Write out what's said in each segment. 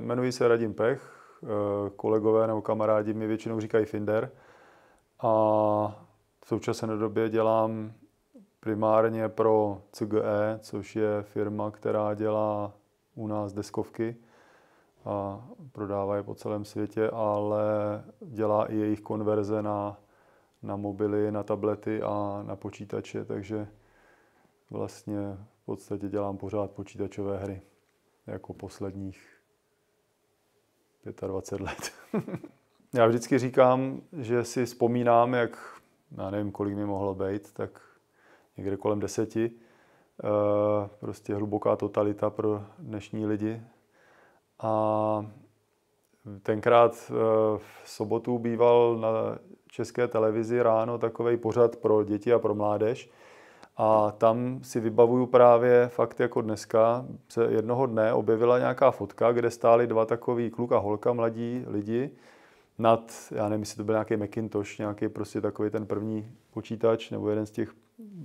Jmenuji se Radim Pech, eh, kolegové nebo kamarádi mi většinou říkají Finder a v současné době dělám primárně pro CGE, což je firma, která dělá u nás deskovky a prodává je po celém světě, ale dělá i jejich konverze na, na mobily, na tablety a na počítače, takže vlastně v podstatě dělám pořád počítačové hry jako posledních 25 let. já vždycky říkám, že si vzpomínám, jak, já nevím, kolik mi mohlo být, tak někde kolem deseti. Eh, prostě hluboká totalita pro dnešní lidi. A tenkrát eh, v sobotu býval na české televizi ráno takový pořad pro děti a pro mládež, a tam si vybavuju právě fakt jako dneska, se jednoho dne objevila nějaká fotka, kde stáli dva takový kluk a holka, mladí lidi, nad, já nevím, jestli to byl nějaký Macintosh, nějaký prostě takový ten první počítač, nebo jeden z těch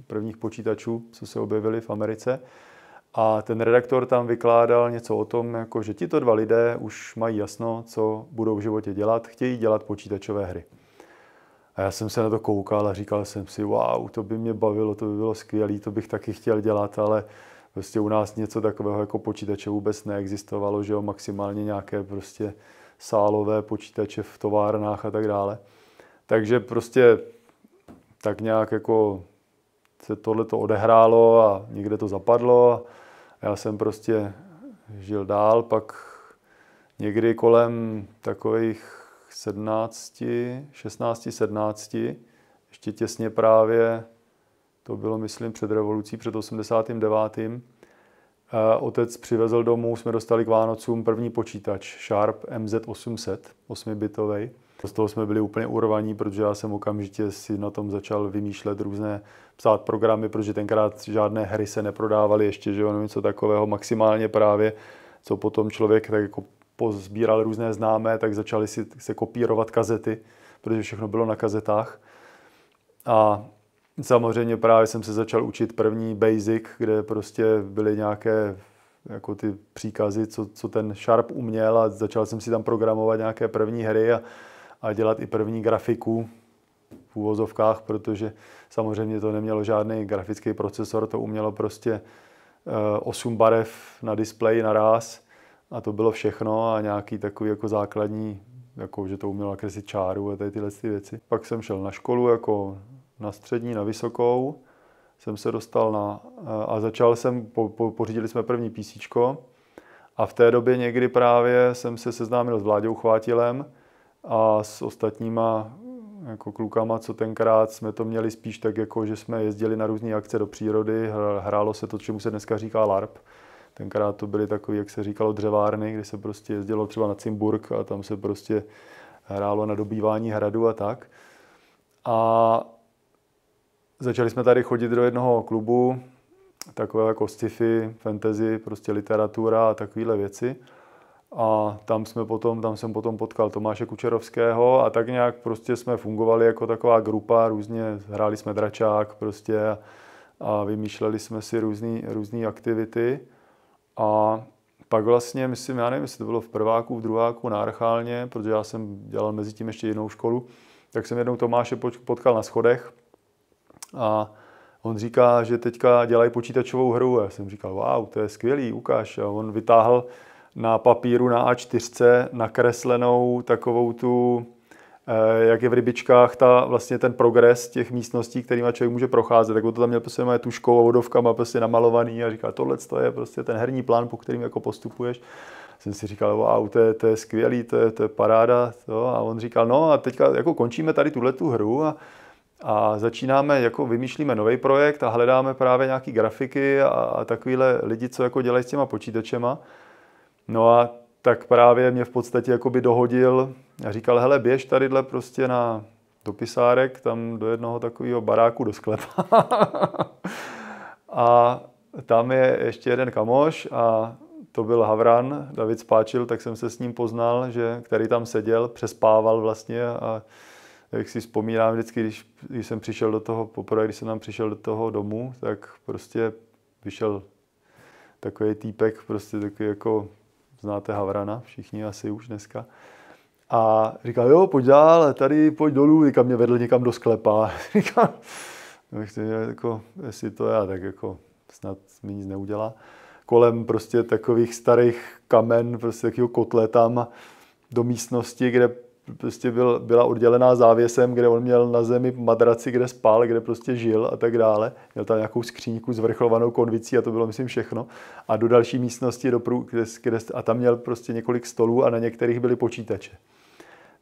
prvních počítačů, co se objevili v Americe. A ten redaktor tam vykládal něco o tom, jako že tito dva lidé už mají jasno, co budou v životě dělat, chtějí dělat počítačové hry. A já jsem se na to koukal a říkal jsem si, wow, to by mě bavilo, to by bylo skvělé, to bych taky chtěl dělat, ale prostě u nás něco takového jako počítače vůbec neexistovalo, že jo, maximálně nějaké prostě sálové počítače v továrnách a tak dále. Takže prostě tak nějak jako se tohle to odehrálo a někde to zapadlo a já jsem prostě žil dál, pak někdy kolem takových 17, 16, 17, ještě těsně právě, to bylo myslím před revolucí, před 89. Eh, otec přivezl domů, jsme dostali k Vánocům první počítač Sharp MZ800, 8-bitový. Z toho jsme byli úplně urvaní, protože já jsem okamžitě si na tom začal vymýšlet různé, psát programy, protože tenkrát žádné hry se neprodávaly ještě, že jo, něco takového maximálně právě, co potom člověk tak jako pozbíral různé známé, tak začali si se kopírovat kazety, protože všechno bylo na kazetách. A samozřejmě právě jsem se začal učit první basic, kde prostě byly nějaké jako ty příkazy, co, co ten Sharp uměl a začal jsem si tam programovat nějaké první hry a, a dělat i první grafiku v úvozovkách, protože samozřejmě to nemělo žádný grafický procesor, to umělo prostě 8 eh, barev na displeji naraz a to bylo všechno a nějaký takový jako základní, jako že to umělo nakreslit čáru a tady tyhle ty věci. Pak jsem šel na školu jako na střední, na vysokou, jsem se dostal na, a začal jsem, po, po, pořídili jsme první PC. a v té době někdy právě jsem se seznámil s Vláďou Chvátilem a s ostatníma jako klukama, co tenkrát jsme to měli spíš tak jako, že jsme jezdili na různé akce do přírody, hrálo se to, čemu se dneska říká LARP, Tenkrát to byly takové, jak se říkalo, dřevárny, kdy se prostě jezdilo třeba na Cimburg a tam se prostě hrálo na dobývání hradu a tak. A začali jsme tady chodit do jednoho klubu, takové jako sci-fi, fantasy, prostě literatura a takovéhle věci. A tam, jsme potom, tam jsem potom potkal Tomáše Kučerovského a tak nějak prostě jsme fungovali jako taková grupa, různě hráli jsme dračák prostě a vymýšleli jsme si různé aktivity. A pak vlastně, myslím, já nevím, jestli to bylo v prváku, v druháku, na Archálně, protože já jsem dělal mezi tím ještě jednou školu, tak jsem jednou Tomáše potkal na schodech a on říká, že teďka dělají počítačovou hru. A já jsem říkal, wow, to je skvělý, ukáž. A on vytáhl na papíru na A4 nakreslenou takovou tu Eh, jak je v rybičkách ta, vlastně ten progres těch místností, kterými člověk může procházet. Tak on to tam měl prostě moje tuškou a vodovkama prostě namalovaný a říkal, tohle to je prostě ten herní plán, po kterým jako postupuješ. Jsem si říkal, wow, to je, to je skvělý, to je, to je paráda. To. A on říkal, no a teďka jako končíme tady tuhle tu hru a, a začínáme, jako vymýšlíme nový projekt a hledáme právě nějaký grafiky a, a takovýhle lidi, co jako dělají s těma počítačema. No a tak právě mě v podstatě jakoby dohodil a říkal, hele, běž tadyhle prostě na dopisárek, tam do jednoho takového baráku do sklepa. a tam je ještě jeden kamoš a to byl Havran, David Spáčil, tak jsem se s ním poznal, že který tam seděl, přespával vlastně a jak si vzpomínám vždycky, když, když jsem přišel do toho, poprvé, když jsem tam přišel do toho domu, tak prostě vyšel takový týpek, prostě takový jako znáte Havrana, všichni asi už dneska. A říkal, jo, pojď dál, tady pojď dolů, říkal, mě vedl někam do sklepa. říkal, no, chtěl, jako, jestli to já, tak jako snad mi nic neudělá. Kolem prostě takových starých kamen, prostě takového kotle tam do místnosti, kde prostě byl, byla oddělená závěsem, kde on měl na zemi madraci, kde spal, kde prostě žil a tak dále. Měl tam nějakou skříňku zvrchlovanou konvicí a to bylo, myslím, všechno. A do další místnosti, do prů, kde, kde, a tam měl prostě několik stolů a na některých byly počítače.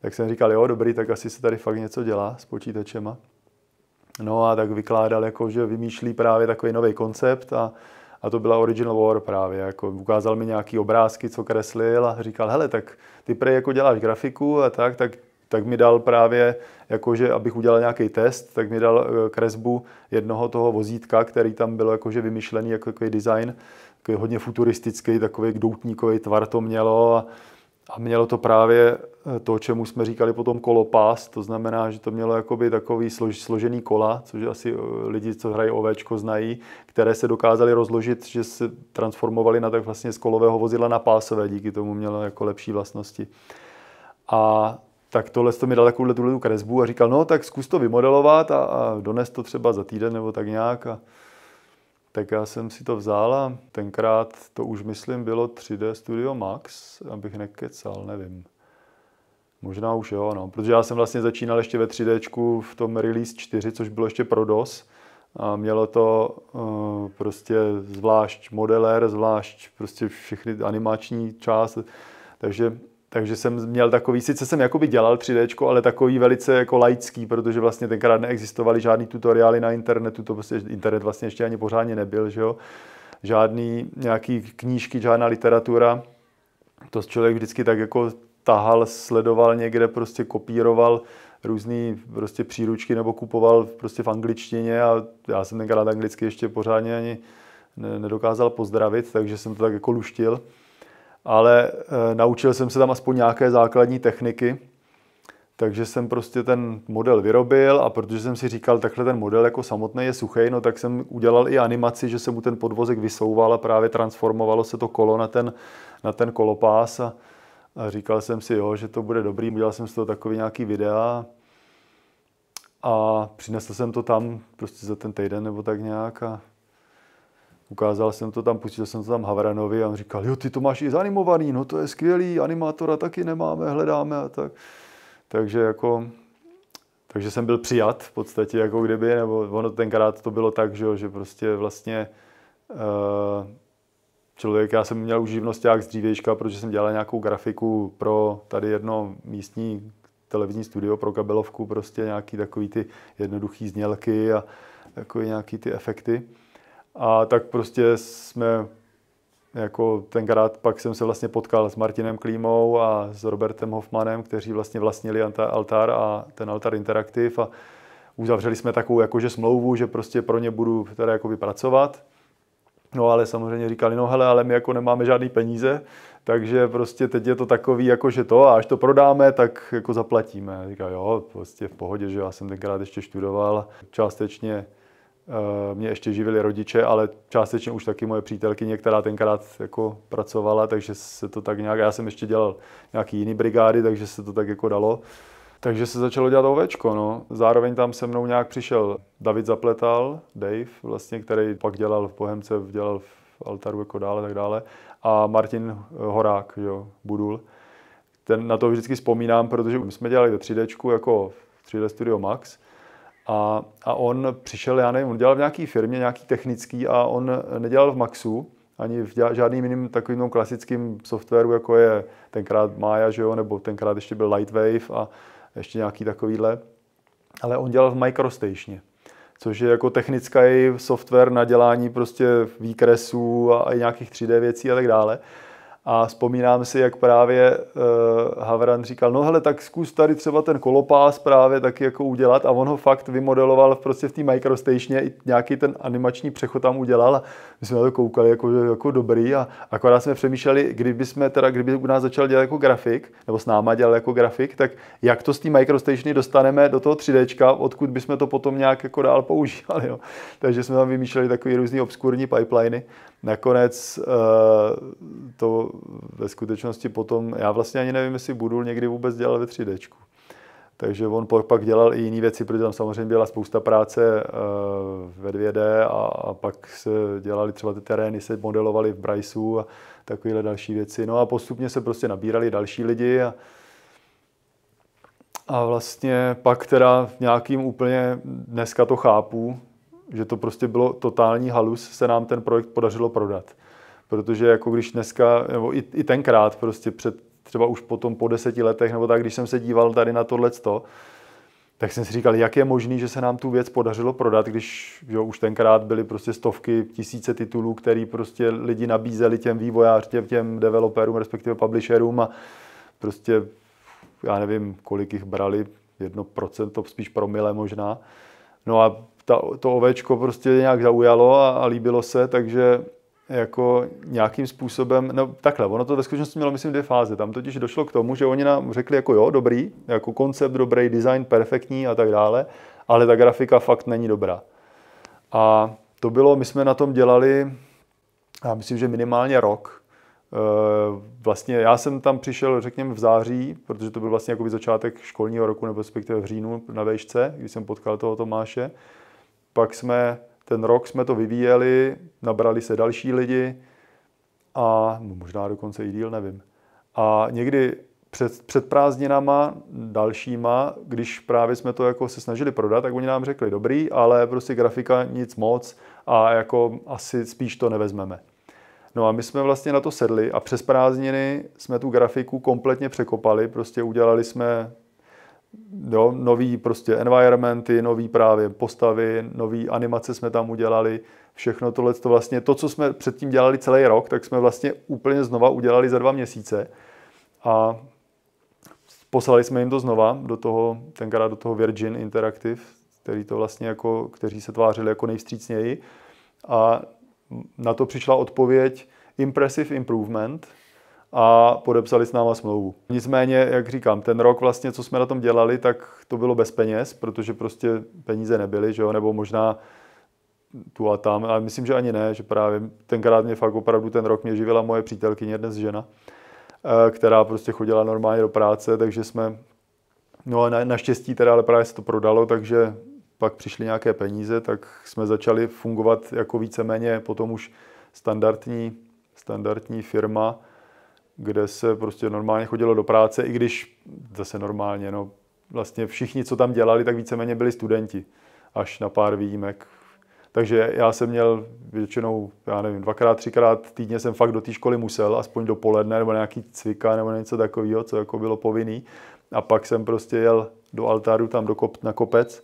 Tak jsem říkal, jo, dobrý, tak asi se tady fakt něco dělá s počítačema. No a tak vykládal, jako, že vymýšlí právě takový nový koncept a a to byla Original War právě. Jako ukázal mi nějaký obrázky, co kreslil a říkal, hele, tak ty prej jako děláš grafiku a tak, tak tak mi dal právě, jakože abych udělal nějaký test, tak mi dal eh, kresbu jednoho toho vozítka, který tam bylo jakože vymyšlený jako takový design, takový hodně futuristický, takový doutníkový tvar to mělo a a mělo to právě eh, to, čemu jsme říkali potom kolopás, to znamená, že to mělo jakoby takový slož, složený kola, což asi eh, lidi, co hrají ovečko, znají, které se dokázali rozložit, že se transformovali na tak vlastně z kolového vozidla na pásové, díky tomu mělo jako lepší vlastnosti. A tak tohle to mi dal takovouhle tuhle kresbu a říkal, no tak zkus to vymodelovat a, a dones to třeba za týden nebo tak nějak. A, tak já jsem si to vzal a tenkrát to už, myslím, bylo 3D Studio Max, abych nekecal, nevím. Možná už jo, no. Protože já jsem vlastně začínal ještě ve 3D v tom Release 4, což bylo ještě pro DOS. A mělo to uh, prostě zvlášť modeler, zvlášť prostě všechny animační část. Takže takže jsem měl takový, sice jsem jakoby dělal 3D, ale takový velice jako laický, protože vlastně tenkrát neexistovaly žádný tutoriály na internetu, to prostě internet vlastně ještě ani pořádně nebyl, že jo. Žádný nějaký knížky, žádná literatura. To člověk vždycky tak jako tahal, sledoval někde, prostě kopíroval různé prostě příručky nebo kupoval prostě v angličtině a já jsem tenkrát anglicky ještě pořádně ani nedokázal pozdravit, takže jsem to tak jako luštil ale e, naučil jsem se tam aspoň nějaké základní techniky, takže jsem prostě ten model vyrobil a protože jsem si říkal, takhle ten model jako samotný je suchý, no tak jsem udělal i animaci, že se mu ten podvozek vysouval a právě transformovalo se to kolo na ten, na ten kolopás a, a říkal jsem si, jo, že to bude dobrý, udělal jsem z toho takový nějaký videa a přinesl jsem to tam prostě za ten týden nebo tak nějak a ukázal jsem to tam, pustil jsem to tam Havranovi a on říkal, jo, ty to máš i zanimovaný, no to je skvělý, animátora taky nemáme, hledáme a tak. Takže jako, takže jsem byl přijat v podstatě, jako kdyby, nebo ono tenkrát to bylo tak, že, že prostě vlastně eh, člověk, já jsem měl už jak z dřívějška, protože jsem dělal nějakou grafiku pro tady jedno místní televizní studio pro kabelovku, prostě nějaký takový ty jednoduchý znělky a takové nějaký ty efekty. A tak prostě jsme jako tenkrát pak jsem se vlastně potkal s Martinem Klímou a s Robertem Hoffmanem, kteří vlastně vlastnili Altar a ten Altar Interactive a uzavřeli jsme takovou jakože smlouvu, že prostě pro ně budu teda jako vypracovat. No ale samozřejmě říkali, no hele, ale my jako nemáme žádný peníze, takže prostě teď je to takový jako, že to a až to prodáme, tak jako zaplatíme. Říká, jo, prostě v pohodě, že já jsem tenkrát ještě študoval částečně Eh, mě ještě živili rodiče, ale částečně už taky moje přítelkyně, která tenkrát jako pracovala, takže se to tak nějak, já jsem ještě dělal nějaký jiný brigády, takže se to tak jako dalo. Takže se začalo dělat ovečko, no. Zároveň tam se mnou nějak přišel David Zapletal, Dave vlastně, který pak dělal v Bohemce, dělal v Altaru jako dále, tak dále. A Martin Horák, jo, Budul. Ten, na to vždycky vzpomínám, protože jsme dělali to 3 jako 3D Studio Max, a, a on přišel, já nevím, on dělal v nějaké firmě, nějaký technický a on nedělal v Maxu, ani v děla, žádným jiným takovým klasickým softwaru, jako je tenkrát Maya, že jo, nebo tenkrát ještě byl Lightwave a ještě nějaký takovýhle. Ale on dělal v MicroStationě, což je jako technický software na dělání prostě výkresů a, a nějakých 3D věcí a tak dále. A vzpomínám si, jak právě uh, Havran říkal, no hele, tak zkus tady třeba ten kolopás právě taky jako udělat a on ho fakt vymodeloval prostě v té microstationě, i nějaký ten animační přechod tam udělal my jsme na to koukali jako, jako dobrý a akorát jsme přemýšleli, kdyby jsme teda, kdyby u nás začal dělat jako grafik, nebo s náma dělal jako grafik, tak jak to z té microstationy dostaneme do toho 3D, odkud bychom to potom nějak jako dál používali. Jo. Takže jsme tam vymýšleli takové různé obskurní pipeliny nakonec eh, to ve skutečnosti potom, já vlastně ani nevím, jestli budu někdy vůbec dělal ve 3D. Takže on pak dělal i jiné věci, protože tam samozřejmě byla spousta práce eh, ve 2D a pak se dělali třeba ty terény, se modelovali v Bryceu a takovéhle další věci. No a postupně se prostě nabírali další lidi a, a vlastně pak teda nějakým úplně, dneska to chápu, že to prostě bylo totální halus, se nám ten projekt podařilo prodat. Protože jako když dneska, nebo i, i tenkrát prostě před třeba už potom po deseti letech, nebo tak, když jsem se díval tady na to, tak jsem si říkal, jak je možný, že se nám tu věc podařilo prodat, když jo, už tenkrát byly prostě stovky, tisíce titulů, který prostě lidi nabízeli těm vývojářům, těm, těm developerům, respektive publisherům a prostě já nevím, kolik jich brali, jedno procento, spíš promile možná. No a ta, to ovečko prostě nějak zaujalo a, a líbilo se, takže jako nějakým způsobem, no takhle, ono to ve skutečnosti mělo, myslím, dvě fáze. Tam totiž došlo k tomu, že oni nám řekli jako jo, dobrý, jako koncept dobrý, design perfektní a tak dále, ale ta grafika fakt není dobrá. A to bylo, my jsme na tom dělali, já myslím, že minimálně rok. Eh, vlastně já jsem tam přišel, řekněme, v září, protože to byl vlastně jakoby začátek školního roku, nebo respektive v říjnu na vejšce, kdy jsem potkal toho Tomáše. Pak jsme ten rok jsme to vyvíjeli, nabrali se další lidi a no, možná dokonce i díl, nevím. A někdy před, před prázdninama dalšíma, když právě jsme to jako se snažili prodat, tak oni nám řekli dobrý, ale prostě grafika nic moc a jako asi spíš to nevezmeme. No a my jsme vlastně na to sedli a přes prázdniny jsme tu grafiku kompletně překopali, prostě udělali jsme Jo, nový prostě environmenty, nový právě postavy, nový animace jsme tam udělali, všechno tohle, to vlastně to, co jsme předtím dělali celý rok, tak jsme vlastně úplně znova udělali za dva měsíce a poslali jsme jim to znova do toho, tenkrát do toho Virgin Interactive, který to vlastně jako, kteří se tvářili jako nejvstřícněji a na to přišla odpověď Impressive Improvement, a podepsali s náma smlouvu. Nicméně, jak říkám, ten rok vlastně, co jsme na tom dělali, tak to bylo bez peněz, protože prostě peníze nebyly, že jo, nebo možná tu a tam, ale myslím, že ani ne, že právě tenkrát mě fakt opravdu ten rok mě živila moje přítelkyně, dnes žena, eh, která prostě chodila normálně do práce, takže jsme, no a na, naštěstí teda, ale právě se to prodalo, takže pak přišly nějaké peníze, tak jsme začali fungovat jako víceméně potom už standardní, standardní firma, kde se prostě normálně chodilo do práce, i když zase normálně, no vlastně všichni, co tam dělali, tak víceméně byli studenti, až na pár výjimek. Takže já jsem měl většinou, já nevím, dvakrát, třikrát týdně jsem fakt do té školy musel, aspoň dopoledne, nebo nějaký cvika, nebo něco takového, co jako bylo povinný. A pak jsem prostě jel do altáru tam do kop, na kopec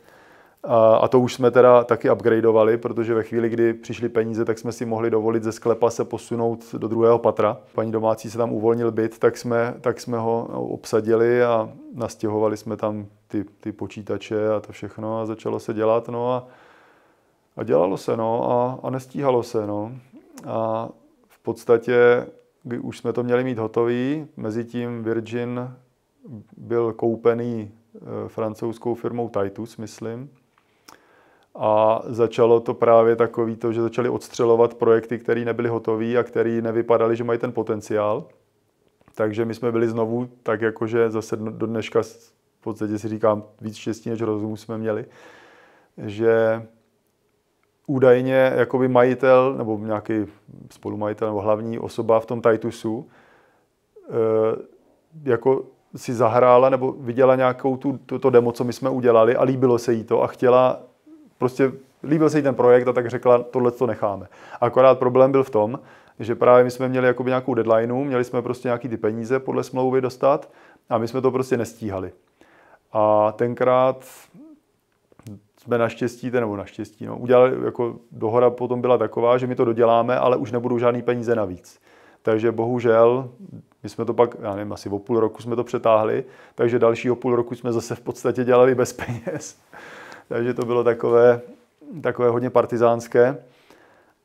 a to už jsme teda taky upgradeovali, protože ve chvíli, kdy přišly peníze, tak jsme si mohli dovolit ze sklepa se posunout do druhého patra. Paní domácí se tam uvolnil byt, tak jsme, tak jsme ho obsadili a nastěhovali jsme tam ty, ty počítače a to všechno a začalo se dělat. No a, a dělalo se, no, a, a nestíhalo se, no. A v podstatě už jsme to měli mít hotový, mezitím Virgin byl koupený eh, francouzskou firmou Titus, myslím. A začalo to právě takový to, že začali odstřelovat projekty, které nebyly hotové a které nevypadaly, že mají ten potenciál. Takže my jsme byli znovu tak jakože zase do dneška v podstatě si říkám víc štěstí než rozumu jsme měli, že údajně jakoby majitel nebo nějaký spolumajitel nebo hlavní osoba v tom Titusu eh, jako si zahrála nebo viděla nějakou tu, to, to demo, co my jsme udělali a líbilo se jí to a chtěla Prostě líbil se jí ten projekt a tak řekla, tohle to necháme. Akorát problém byl v tom, že právě my jsme měli jakoby nějakou deadlineu, měli jsme prostě nějaký ty peníze podle smlouvy dostat a my jsme to prostě nestíhali. A tenkrát jsme naštěstí, nebo naštěstí, no, udělali, jako dohoda potom byla taková, že my to doděláme, ale už nebudou žádný peníze navíc. Takže bohužel, my jsme to pak, já nevím, asi o půl roku jsme to přetáhli, takže dalšího půl roku jsme zase v podstatě dělali bez peněz takže to bylo takové, takové hodně partizánské.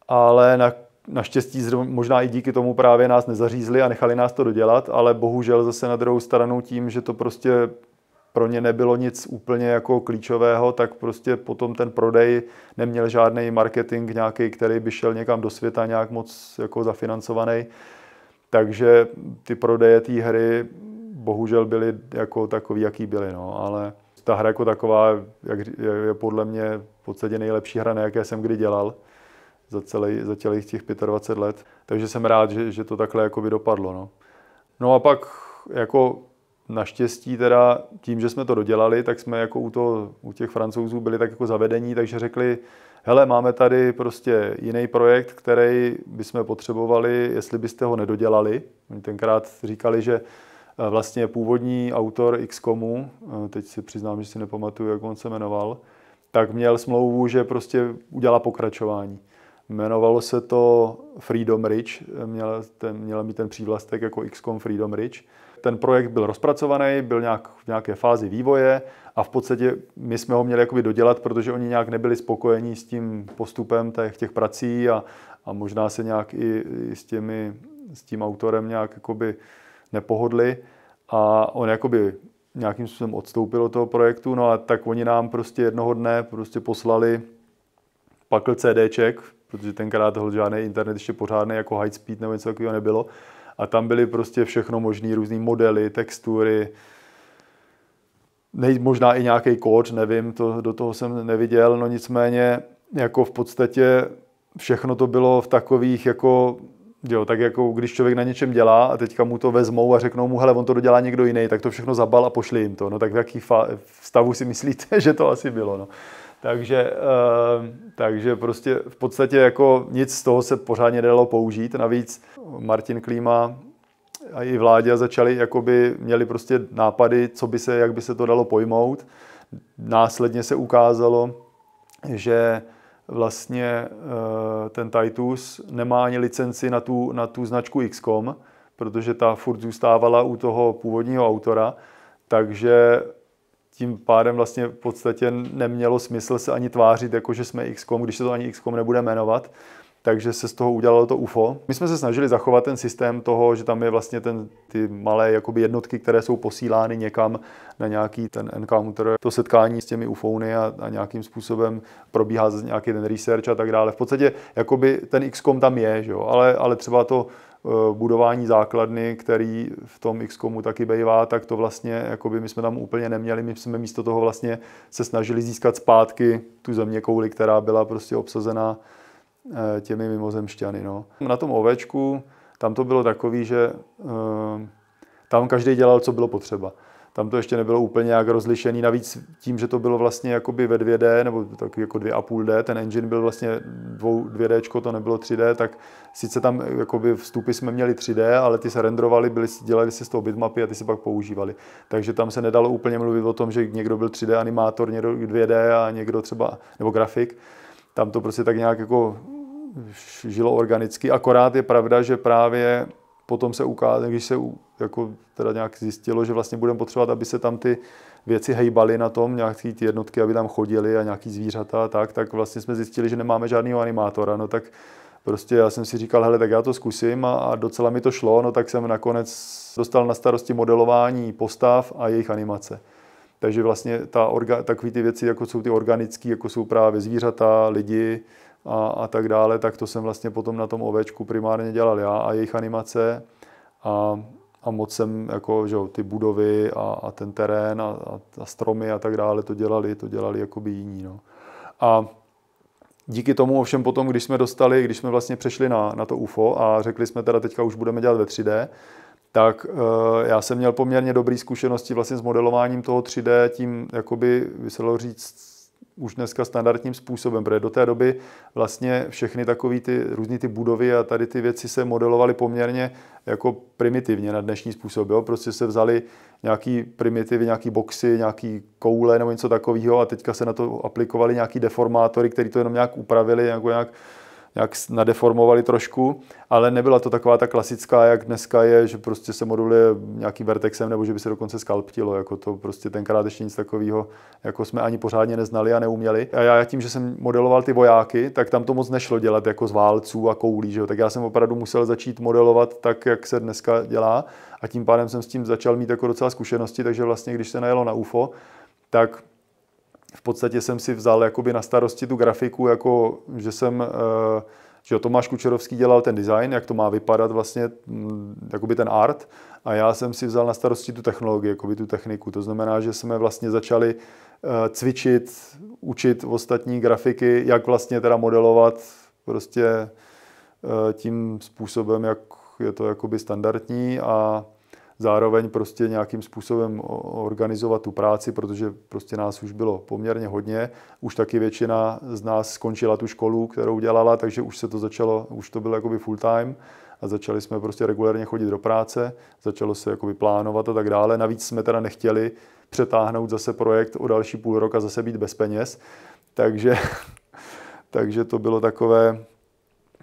Ale na, naštěstí možná i díky tomu právě nás nezařízli a nechali nás to dodělat, ale bohužel zase na druhou stranu tím, že to prostě pro ně nebylo nic úplně jako klíčového, tak prostě potom ten prodej neměl žádný marketing nějaký, který by šel někam do světa nějak moc jako zafinancovaný. Takže ty prodeje té hry bohužel byly jako takový, jaký byly, no, ale ta hra jako taková jak, je podle mě v podstatě nejlepší hra, na jaké jsem kdy dělal za, celý, za celých těch 25 let. Takže jsem rád, že, že to takhle jako by dopadlo. No. no a pak jako naštěstí teda tím, že jsme to dodělali, tak jsme jako u, to, u těch francouzů byli tak jako zavedení, takže řekli, hele, máme tady prostě jiný projekt, který bychom potřebovali, jestli byste ho nedodělali. Oni tenkrát říkali, že Eh, vlastně původní autor XCOMu, eh, teď si přiznám, že si nepamatuju, jak on se jmenoval, tak měl smlouvu, že prostě udělá pokračování. Jmenovalo se to Freedom Ridge, eh, měla, ten, měl mít ten přívlastek jako XCOM Freedom Ridge. Ten projekt byl rozpracovaný, byl nějak v nějaké fázi vývoje a v podstatě my jsme ho měli jakoby dodělat, protože oni nějak nebyli spokojeni s tím postupem těch, těch prací a, a možná se nějak i, i s, těmi, s tím autorem nějak jakoby, uh, nepohodli a on jakoby nějakým způsobem odstoupil od toho projektu, no a tak oni nám prostě jednoho dne prostě poslali pakl CDček, protože tenkrát žádný internet ještě pořádný jako high speed nebo něco takového nebylo. A tam byly prostě všechno možné, různé modely, textury, nej, možná i nějaký kód, nevím, to, do toho jsem neviděl, no nicméně jako v podstatě všechno to bylo v takových jako Jo, tak jako když člověk na něčem dělá a teďka mu to vezmou a řeknou mu, hele, on to dodělá někdo jiný, tak to všechno zabal a pošli jim to. No tak v jaký fa- stavu si myslíte, že to asi bylo, no. Takže, ehm, takže prostě v podstatě jako nic z toho se pořádně nedalo použít. Navíc Martin Klíma a i vládě začali, jakoby měli prostě nápady, co by se, jak by se to dalo pojmout. Následně se ukázalo, že vlastně eh, ten Titus nemá ani licenci na tu, na tu značku XCOM, protože ta furt zůstávala u toho původního autora, takže tím pádem vlastně v podstatě nemělo smysl se ani tvářit, jako že jsme XCOM, když se to ani XCOM nebude jmenovat takže se z toho udělalo to UFO. My jsme se snažili zachovat ten systém toho, že tam je vlastně ten, ty malé jakoby jednotky, které jsou posílány někam na nějaký ten encounter, to setkání s těmi UFO'ny a, a nějakým způsobem probíhá nějaký ten research a tak dále. V podstatě jakoby ten XCOM tam je, že jo? Ale, ale třeba to eh, budování základny, který v tom XCOMu taky bývá, tak to vlastně, jakoby my jsme tam úplně neměli, my jsme místo toho vlastně se snažili získat zpátky tu země kouli, která byla prostě obsazená Eh, těmi mimozemšťany. No. Na tom ovečku tam to bylo takový, že eh, tam každý dělal, co bylo potřeba. Tam to ještě nebylo úplně nějak rozlišený, navíc tím, že to bylo vlastně jakoby ve 2D, nebo tak jako 2,5D, ten engine byl vlastně 2D, to nebylo 3D, tak sice tam eh, jakoby vstupy jsme měli 3D, ale ty se renderovali, byli, dělali si z toho bitmapy a ty se pak používali. Takže tam se nedalo úplně mluvit o tom, že někdo byl 3D animátor, někdo 2D a někdo třeba, nebo grafik. Tam to prostě tak nějak jako žilo organicky. Akorát je pravda, že právě potom se ukázalo, když se jako teda nějak zjistilo, že vlastně budeme potřebovat, aby se tam ty věci hejbaly na tom, nějaký ty jednotky, aby tam chodili a nějaký zvířata a tak, tak vlastně jsme zjistili, že nemáme žádného animátora. No tak prostě já jsem si říkal, hele, tak já to zkusím a, a docela mi to šlo, no tak jsem nakonec dostal na starosti modelování postav a jejich animace. Takže vlastně ta orga, takový ty věci, jako jsou ty organické, jako jsou právě zvířata, lidi, a, a tak dále, tak to jsem vlastně potom na tom ovečku primárně dělal já a jejich animace a, a moc jsem jako, že jo, ty budovy a, a ten terén a, a, a stromy a tak dále to dělali, to dělali jako by jiní, no. A díky tomu ovšem potom, když jsme dostali, když jsme vlastně přešli na, na to UFO a řekli jsme teda teďka už budeme dělat ve 3D, tak e, já jsem měl poměrně dobré zkušenosti vlastně s modelováním toho 3D tím, jakoby, by se říct, už dneska standardním způsobem, protože do té doby vlastně všechny takové ty různé ty budovy a tady ty věci se modelovaly poměrně jako primitivně na dnešní způsob. Jo? Prostě se vzali nějaký primitivy, nějaký boxy, nějaký koule nebo něco takového a teďka se na to aplikovali nějaký deformátory, který to jenom nějak upravili, jako nějak nějak nadeformovali trošku, ale nebyla to taková ta klasická, jak dneska je, že prostě se moduluje nějakým vertexem nebo že by se dokonce skalptilo, jako to prostě tenkrát ještě nic takového, jako jsme ani pořádně neznali a neuměli. A já tím, že jsem modeloval ty vojáky, tak tam to moc nešlo dělat jako z válců a koulí, že jo? tak já jsem opravdu musel začít modelovat tak, jak se dneska dělá a tím pádem jsem s tím začal mít jako docela zkušenosti, takže vlastně když se najelo na UFO, tak v podstatě jsem si vzal jakoby na starosti tu grafiku, jako že jsem, eh, že Tomáš Kučerovský dělal ten design, jak to má vypadat vlastně, mm, jakoby ten art, a já jsem si vzal na starosti tu technologii, jakoby tu techniku. To znamená, že jsme vlastně začali eh, cvičit, učit ostatní grafiky, jak vlastně teda modelovat prostě eh, tím způsobem, jak je to jakoby standardní a zároveň prostě nějakým způsobem organizovat tu práci, protože prostě nás už bylo poměrně hodně. Už taky většina z nás skončila tu školu, kterou dělala, takže už se to začalo, už to bylo jakoby full time a začali jsme prostě regulárně chodit do práce, začalo se jakoby plánovat a tak dále. Navíc jsme teda nechtěli přetáhnout zase projekt o další půl roka a zase být bez peněz, takže, takže to bylo takové,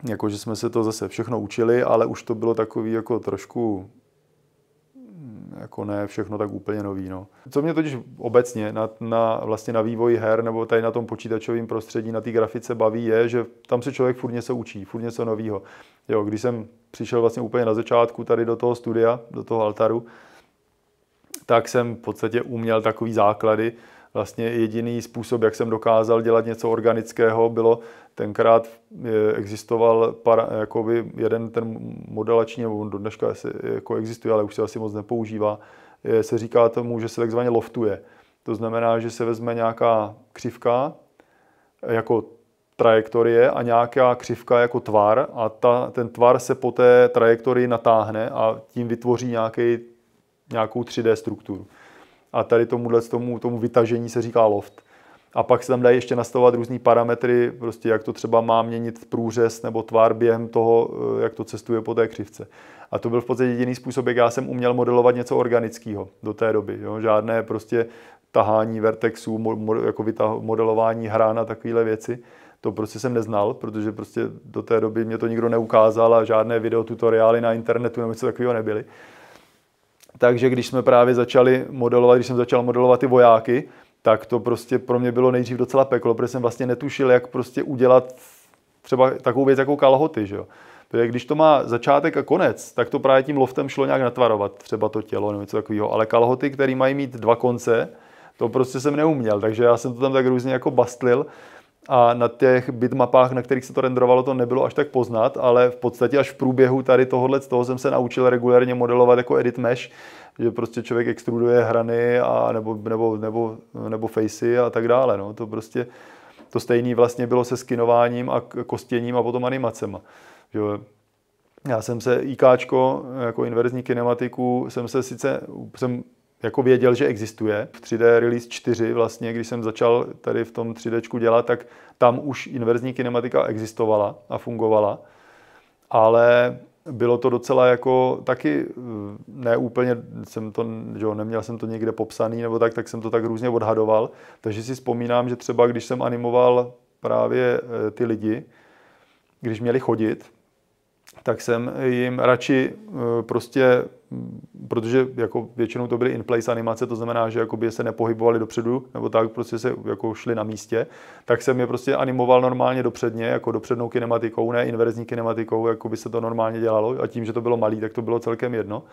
jako že jsme se to zase všechno učili, ale už to bylo takový jako trošku jako ne všechno tak úplně nový. No. Co mě totiž obecně na, na, vlastně na vývoji her nebo tady na tom počítačovém prostředí, na té grafice baví, je, že tam se člověk furt něco učí, furt něco nového. Jo, když jsem přišel vlastně úplně na začátku tady do toho studia, do toho altaru, tak jsem v podstatě uměl takový základy, vlastně jediný způsob, jak jsem dokázal dělat něco organického, bylo tenkrát eh, existoval para, jakoby jeden ten modelační, nebo on do dneška asi, jako existuje, ale už se asi moc nepoužívá, eh, se říká tomu, že se takzvaně loftuje. To znamená, že se vezme nějaká křivka, eh, jako trajektorie a nějaká křivka jako tvar a ta, ten tvar se po té trajektorii natáhne a tím vytvoří nějaký, nějakou 3D strukturu a tady tomuhle tomu, tomu vytažení se říká loft. A pak se tam dají ještě nastavovat různé parametry, prostě jak to třeba má měnit průřez nebo tvar během toho, eh, jak to cestuje po té křivce. A to byl v podstatě jediný způsob, jak já jsem uměl modelovat něco organického do té doby. Jo? Žádné prostě tahání vertexů, jako modelování hran a takovéhle věci. To prostě jsem neznal, protože prostě do té doby mě to nikdo neukázal a žádné videotutoriály na internetu nebo něco takového nebyly. Takže když jsme právě začali modelovat, když jsem začal modelovat ty vojáky, tak to prostě pro mě bylo nejdřív docela peklo, protože jsem vlastně netušil, jak prostě udělat třeba takovou věc jako kalhoty, že jo. Protože když to má začátek a konec, tak to právě tím loftem šlo nějak natvarovat, třeba to tělo nebo něco takového. Ale kalhoty, které mají mít dva konce, to prostě jsem neuměl, takže já jsem to tam tak různě jako bastlil a na těch bitmapách, na kterých se to renderovalo, to nebylo až tak poznat, ale v podstatě až v průběhu tady tohohle z toho jsem se naučil regulérně modelovat jako edit mesh, že prostě člověk extruduje hrany a nebo, nebo, nebo, nebo facey a tak dále. No. To prostě to stejné vlastně bylo se skinováním a kostěním a potom animacema. Že já jsem se IKčko jako inverzní kinematiku jsem se sice jsem jako věděl, že existuje. V 3D Release 4 vlastně, když jsem začal tady v tom 3D dělat, tak tam už inverzní kinematika existovala a fungovala, ale bylo to docela jako taky, mm, neúplně, jsem to, že jo, neměl jsem to někde popsaný nebo tak, tak jsem to tak různě odhadoval. Takže si vzpomínám, že třeba když jsem animoval právě eh, ty lidi, když měli chodit, tak jsem jim radši eh, prostě, protože jako většinou to byly in-place animace, to znamená, že jakoby se nepohybovali dopředu, nebo tak prostě se jako šli na místě, tak jsem je prostě animoval normálně dopředně, jako dopřednou kinematikou, ne inverzní kinematikou, jako by se to normálně dělalo a tím, že to bylo malý, tak to bylo celkem jedno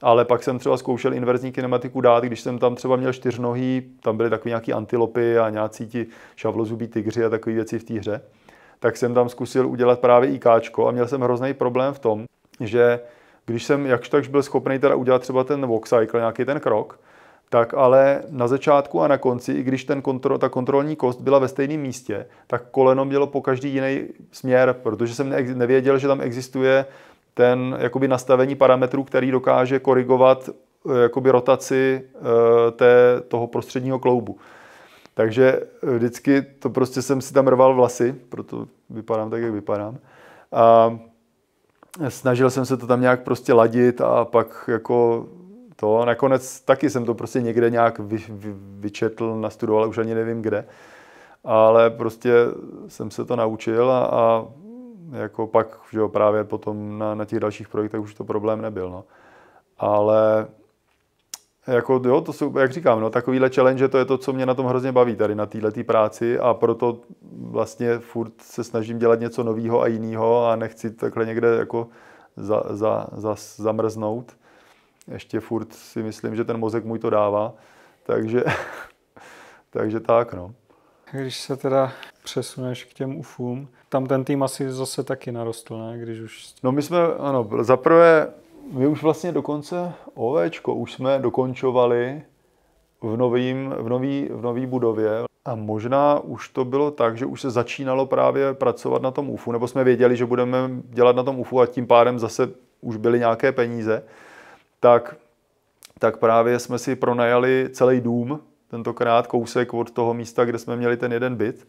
ale pak jsem třeba zkoušel inverzní kinematiku dát, když jsem tam třeba měl čtyřnohý, tam byly takové nějaké antilopy a nějací ti šavlozubí tygři a takové věci v té hře tak jsem tam zkusil udělat právě IKčko a měl jsem hrozný problém v tom, že když jsem jakž takž byl schopný teda udělat třeba ten walk cycle, nějaký ten krok, tak ale na začátku a na konci, i když ten kontro, ta kontrolní kost byla ve stejném místě, tak koleno mělo po každý jiný směr, protože jsem nevěděl, že tam existuje ten jakoby nastavení parametrů, který dokáže korigovat eh, jakoby rotaci eh, té, toho prostředního kloubu. Takže eh, vždycky to prostě jsem si tam rval vlasy, proto vypadám tak, jak vypadám. A snažil jsem se to tam nějak prostě ladit a pak jako to. Nakonec taky jsem to prostě někde nějak vy, vy, vyčetl, nastudoval, už ani nevím kde. Ale prostě jsem se to naučil a, a jako pak, že jo, právě potom na, na těch dalších projektech už to problém nebyl, no. Ale jako, jo, to jsou, jak říkám, no, takovýhle challenge, to je to, co mě na tom hrozně baví tady na této práci a proto vlastně furt se snažím dělat něco nového a jiného a nechci takhle někde jako za, za, za, zamrznout. Ještě furt si myslím, že ten mozek můj to dává, takže, takže tak, no. Když se teda přesuneš k těm UFům, tam ten tým asi zase taky narostl, ne? Když už... No my jsme, ano, zaprvé my už vlastně dokonce OVčko už jsme dokončovali v, novým, v, nový, v nový budově. A možná už to bylo tak, že už se začínalo právě pracovat na tom UFU, nebo jsme věděli, že budeme dělat na tom UFU a tím pádem zase už byly nějaké peníze, tak, tak právě jsme si pronajali celý dům, tentokrát kousek od toho místa, kde jsme měli ten jeden byt.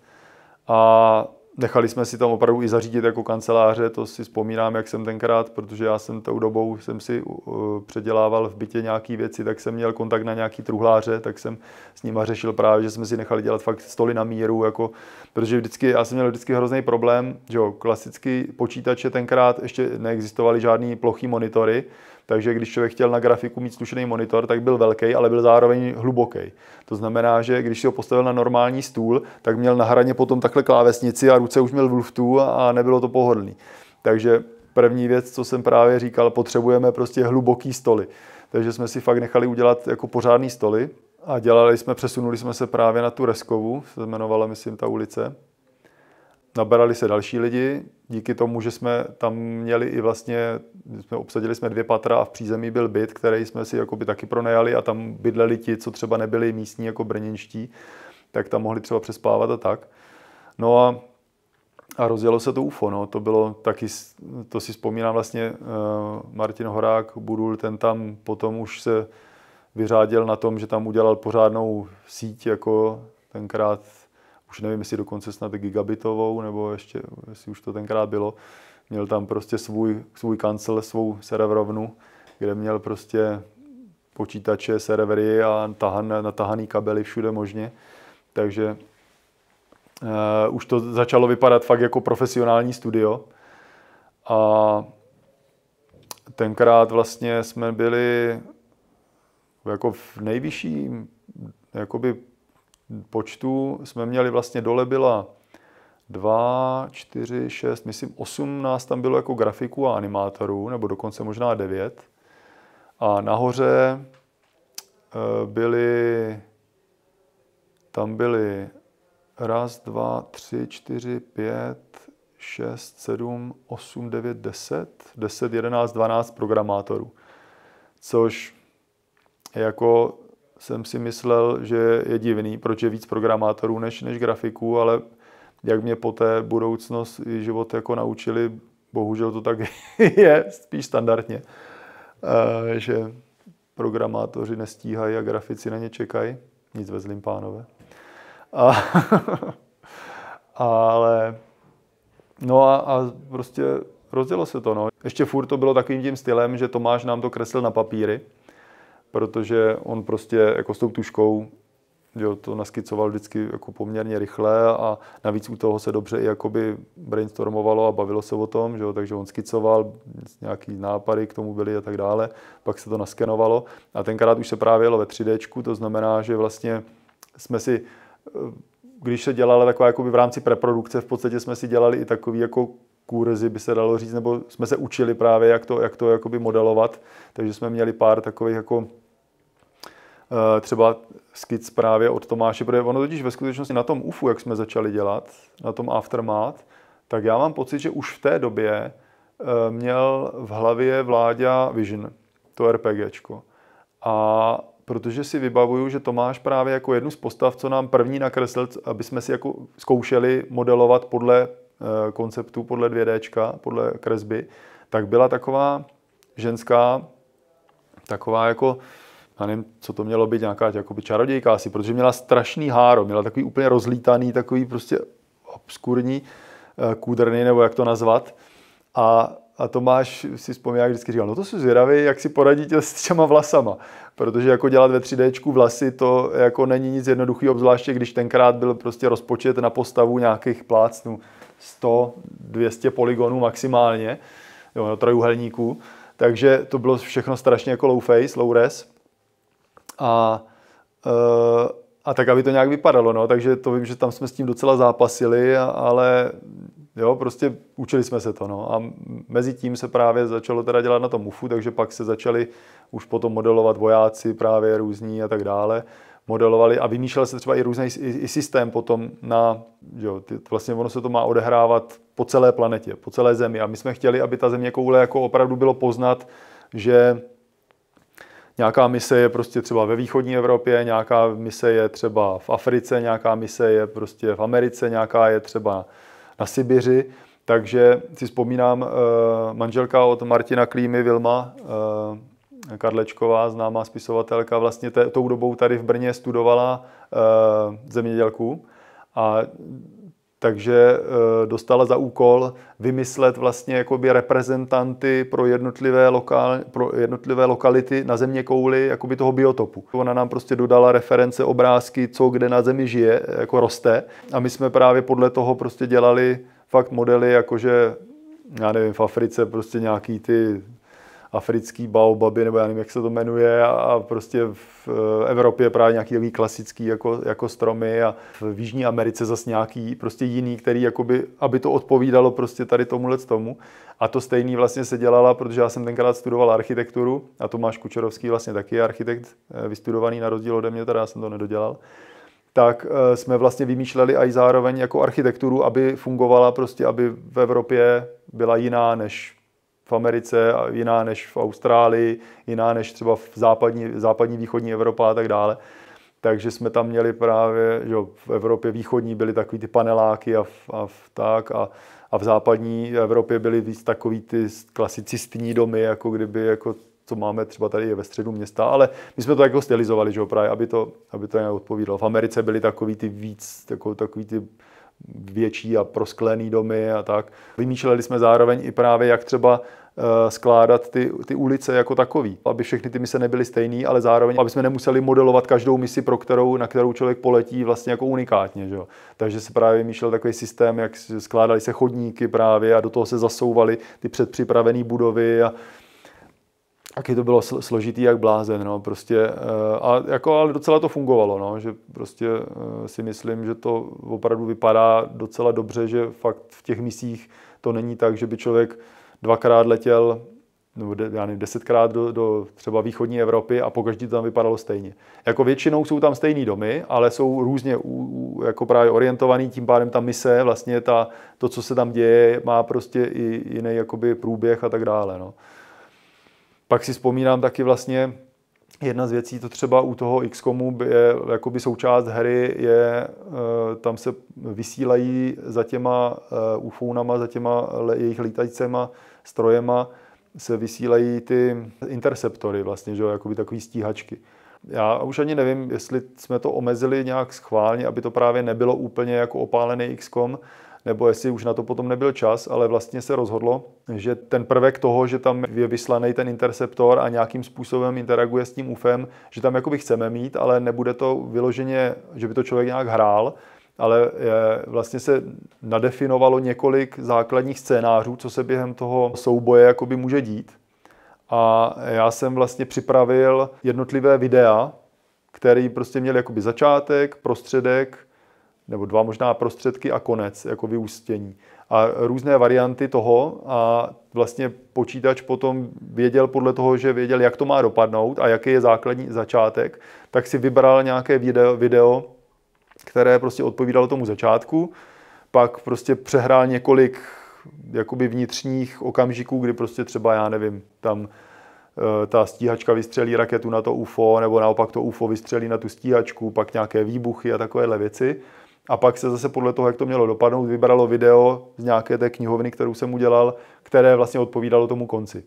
A Nechali jsme si tam opravdu i zařídit jako kanceláře, to si vzpomínám, jak jsem tenkrát, protože já jsem tou dobou jsem si uh, předělával v bytě nějaké věci, tak jsem měl kontakt na nějaký truhláře, tak jsem s nima řešil právě, že jsme si nechali dělat fakt stoly na míru, jako, protože vždycky, já jsem měl vždycky hrozný problém, že jo, klasicky počítače tenkrát ještě neexistovaly žádné plochý monitory, takže když člověk chtěl na grafiku mít slušný monitor, tak byl velký, ale byl zároveň hluboký. To znamená, že když si ho postavil na normální stůl, tak měl na hraně potom takhle klávesnici a ruce už měl v luftu a nebylo to pohodlný. Takže první věc, co jsem právě říkal, potřebujeme prostě hluboký stoly. Takže jsme si fakt nechali udělat jako pořádný stoly a dělali jsme, přesunuli jsme se právě na tu Reskovu, se jmenovala, myslím, ta ulice. Nabrali se další lidi, díky tomu, že jsme tam měli i vlastně jsme obsadili jsme dvě patra a v přízemí byl byt, který jsme si jakoby taky pronajali a tam bydleli ti, co třeba nebyli místní jako brněnští, tak tam mohli třeba přespávat a tak. No a, a rozjelo se to UFO, no. to bylo taky, to si vzpomínám vlastně uh, Martin Horák, Budul, ten tam potom už se vyřádil na tom, že tam udělal pořádnou síť, jako tenkrát, už nevím, jestli dokonce snad gigabitovou, nebo ještě, jestli už to tenkrát bylo, Měl tam prostě svůj, svůj kancel, svou serverovnu, kde měl prostě počítače, servery a tahan, natahaný kabely všude možně. Takže uh, už to začalo vypadat fakt jako profesionální studio. A tenkrát vlastně jsme byli jako v nejvyšším jakoby počtu jsme měli vlastně dole byla 2, 4, 6, myslím 8 nás tam bylo jako grafiků a animátorů, nebo dokonce možná 9. A nahoře eh, byli, tam byli raz, dva, tři, čtyři, pět, šest, sedm, osm, devět, deset, deset, jedenáct, 12 programátorů. Což jako jsem si myslel, že je divný, proč je víc programátorů než, než grafiků, ale jak mě poté budoucnost i život jako naučili, bohužel to tak je, spíš standardně, eh, že programátoři nestíhají a grafici na ně čekají, nic ve zlým pánové. A, ale no a, a prostě rozdělo se to. No. Ještě furt to bylo takovým tím stylem, že Tomáš nám to kreslil na papíry, protože on prostě jako s tou tuškou jo, to naskicoval vždycky jako poměrně rychle a navíc u toho se dobře i jakoby brainstormovalo a bavilo se o tom, že jo, takže on skicoval, nějaký nápady k tomu byly a tak dále, pak se to naskenovalo a tenkrát už se právě jelo ve 3D, to znamená, že vlastně jsme si eh, když se dělala taková jakoby v rámci preprodukce, v podstatě jsme si dělali i takový jako kurzy, by se dalo říct, nebo jsme se učili právě, jak to, jak to jakoby modelovat, takže jsme měli pár takových jako Eh, třeba skic právě od Tomáše, protože ono totiž ve skutečnosti na tom UFU, jak jsme začali dělat, na tom Aftermath, tak já mám pocit, že už v té době eh, měl v hlavě Vláďa Vision, to RPGčko. A protože si vybavuju, že Tomáš právě jako jednu z postav, co nám první nakreslil, aby jsme si jako zkoušeli modelovat podle eh, konceptu, podle 2 dčka podle kresby, tak byla taková ženská, taková jako já nevím, co to mělo být, nějaká jakoby čarodějka asi, protože měla strašný háro, měla takový úplně rozlítaný, takový prostě obskurní eh, kůdrny, nebo jak to nazvat. A, a Tomáš si vzpomíná, jak vždycky říkal, no to jsou zvědavý, jak si tě s těma vlasama, protože jako dělat ve 3D vlasy, to jako není nic jednoduchý, obzvláště když tenkrát byl prostě rozpočet na postavu nějakých plácnů 100, 200 poligonů maximálně, jo, no, trojuhelníků, takže to bylo všechno strašně jako low face, low res a, e, a tak, aby to nějak vypadalo. No. Takže to vím, že tam jsme s tím docela zápasili, ale jo, prostě učili jsme se to. No. A mezi tím se právě začalo teda dělat na tom UFU, takže pak se začali už potom modelovat vojáci právě různí a tak dále modelovali a vymýšlel se třeba i různý i, i systém potom na, jo, ty, vlastně ono se to má odehrávat po celé planetě, po celé zemi a my jsme chtěli, aby ta země koule jako opravdu bylo poznat, že Nějaká mise je prostě třeba ve východní Evropě, nějaká mise je třeba v Africe, nějaká mise je prostě v Americe, nějaká je třeba na Sibiři. Takže si vzpomínám, eh, manželka od Martina Klímy, Vilma eh, Karlečková, známá spisovatelka, vlastně tou dobou tady v Brně studovala eh, zemědělku a takže eh, dostala za úkol vymyslet vlastně jakoby reprezentanty pro jednotlivé, lokál, pro jednotlivé lokality na země kouly jakoby toho biotopu. Ona nám prostě dodala reference, obrázky, co kde na zemi žije, jako roste. A my jsme právě podle toho prostě dělali fakt modely, jakože já nevím, v Africe prostě nějaký ty africký baobaby, nebo já nevím, jak se to jmenuje, a prostě v eh, Evropě právě nějaký takový klasický jako, jako stromy a v Jižní Americe zase nějaký prostě jiný, který jakoby, aby to odpovídalo prostě tady tomuhle tomu. A to stejný vlastně se dělala, protože já jsem tenkrát studoval architekturu a Tomáš Kučerovský vlastně taky je architekt, eh, vystudovaný na rozdíl ode mě, teda já jsem to nedodělal tak eh, jsme vlastně vymýšleli i zároveň jako architekturu, aby fungovala prostě, aby v Evropě byla jiná než v Americe, jiná než v Austrálii, jiná než třeba v západní, západní východní Evropa a tak dále. Takže jsme tam měli právě, že v Evropě východní byly takový ty paneláky a, a tak a, a v západní Evropě byly víc takový ty klasicistní domy, jako kdyby jako co máme třeba tady je ve středu města, ale my jsme to jako stylizovali, že jo, právě, aby to, aby to nějak odpovídalo. V Americe byly takový ty víc, takový, takový ty větší a prosklený domy a tak. Vymýšleli jsme zároveň i právě, jak třeba Eh, skládat ty, ty ulice jako takový, aby všechny ty mise nebyly stejné, ale zároveň, aby jsme nemuseli modelovat každou misi, pro kterou, na kterou člověk poletí vlastně jako unikátně. Že Takže se právě vymýšlel takový systém, jak skládali se chodníky právě a do toho se zasouvaly ty předpřipravené budovy a, taky to bylo složitý jak blázen, no, prostě, eh, a jako, ale docela to fungovalo, no, že prostě eh, si myslím, že to opravdu vypadá docela dobře, že fakt v těch misích to není tak, že by člověk dvakrát letěl nebo de, já nevím, desetkrát do, do třeba východní Evropy a každý to tam vypadalo stejně. Jako většinou jsou tam stejné domy, ale jsou různě u, u, jako právě orientovaný, tím pádem ta mise, vlastně ta, to, co se tam děje, má prostě i jiný jakoby průběh a tak dále. No. Pak si vzpomínám taky vlastně, jedna z věcí, to třeba u toho XCOMu je jakoby součást hry, je, eh, tam se vysílají za těma eh, UFOunama, za těma jejich lítajícema strojema se vysílají ty interceptory vlastně, že jo, jakoby takový stíhačky. Já už ani nevím, jestli jsme to omezili nějak schválně, aby to právě nebylo úplně jako opálený XCOM, nebo jestli už na to potom nebyl čas, ale vlastně se rozhodlo, že ten prvek toho, že tam je vyslaný ten interceptor a nějakým způsobem interaguje s tím UFem, že tam jakoby chceme mít, ale nebude to vyloženě, že by to člověk nějak hrál, ale eh, vlastně se nadefinovalo několik základních scénářů, co se během toho souboje jakoby může dít. A já jsem vlastně připravil jednotlivé videa, které prostě měly jakoby začátek, prostředek, nebo dva možná prostředky a konec, jako vyústění. A různé varianty toho a vlastně počítač potom věděl podle toho, že věděl, jak to má dopadnout a jaký je základní začátek, tak si vybral nějaké video, video které prostě odpovídalo tomu začátku, pak prostě přehrál několik jakoby vnitřních okamžiků, kdy prostě třeba, já nevím, tam eh, ta stíhačka vystřelí raketu na to UFO, nebo naopak to UFO vystřelí na tu stíhačku, pak nějaké výbuchy a takovéhle věci. A pak se zase podle toho, jak to mělo dopadnout, vybralo video z nějaké té knihovny, kterou jsem udělal, které vlastně odpovídalo tomu konci.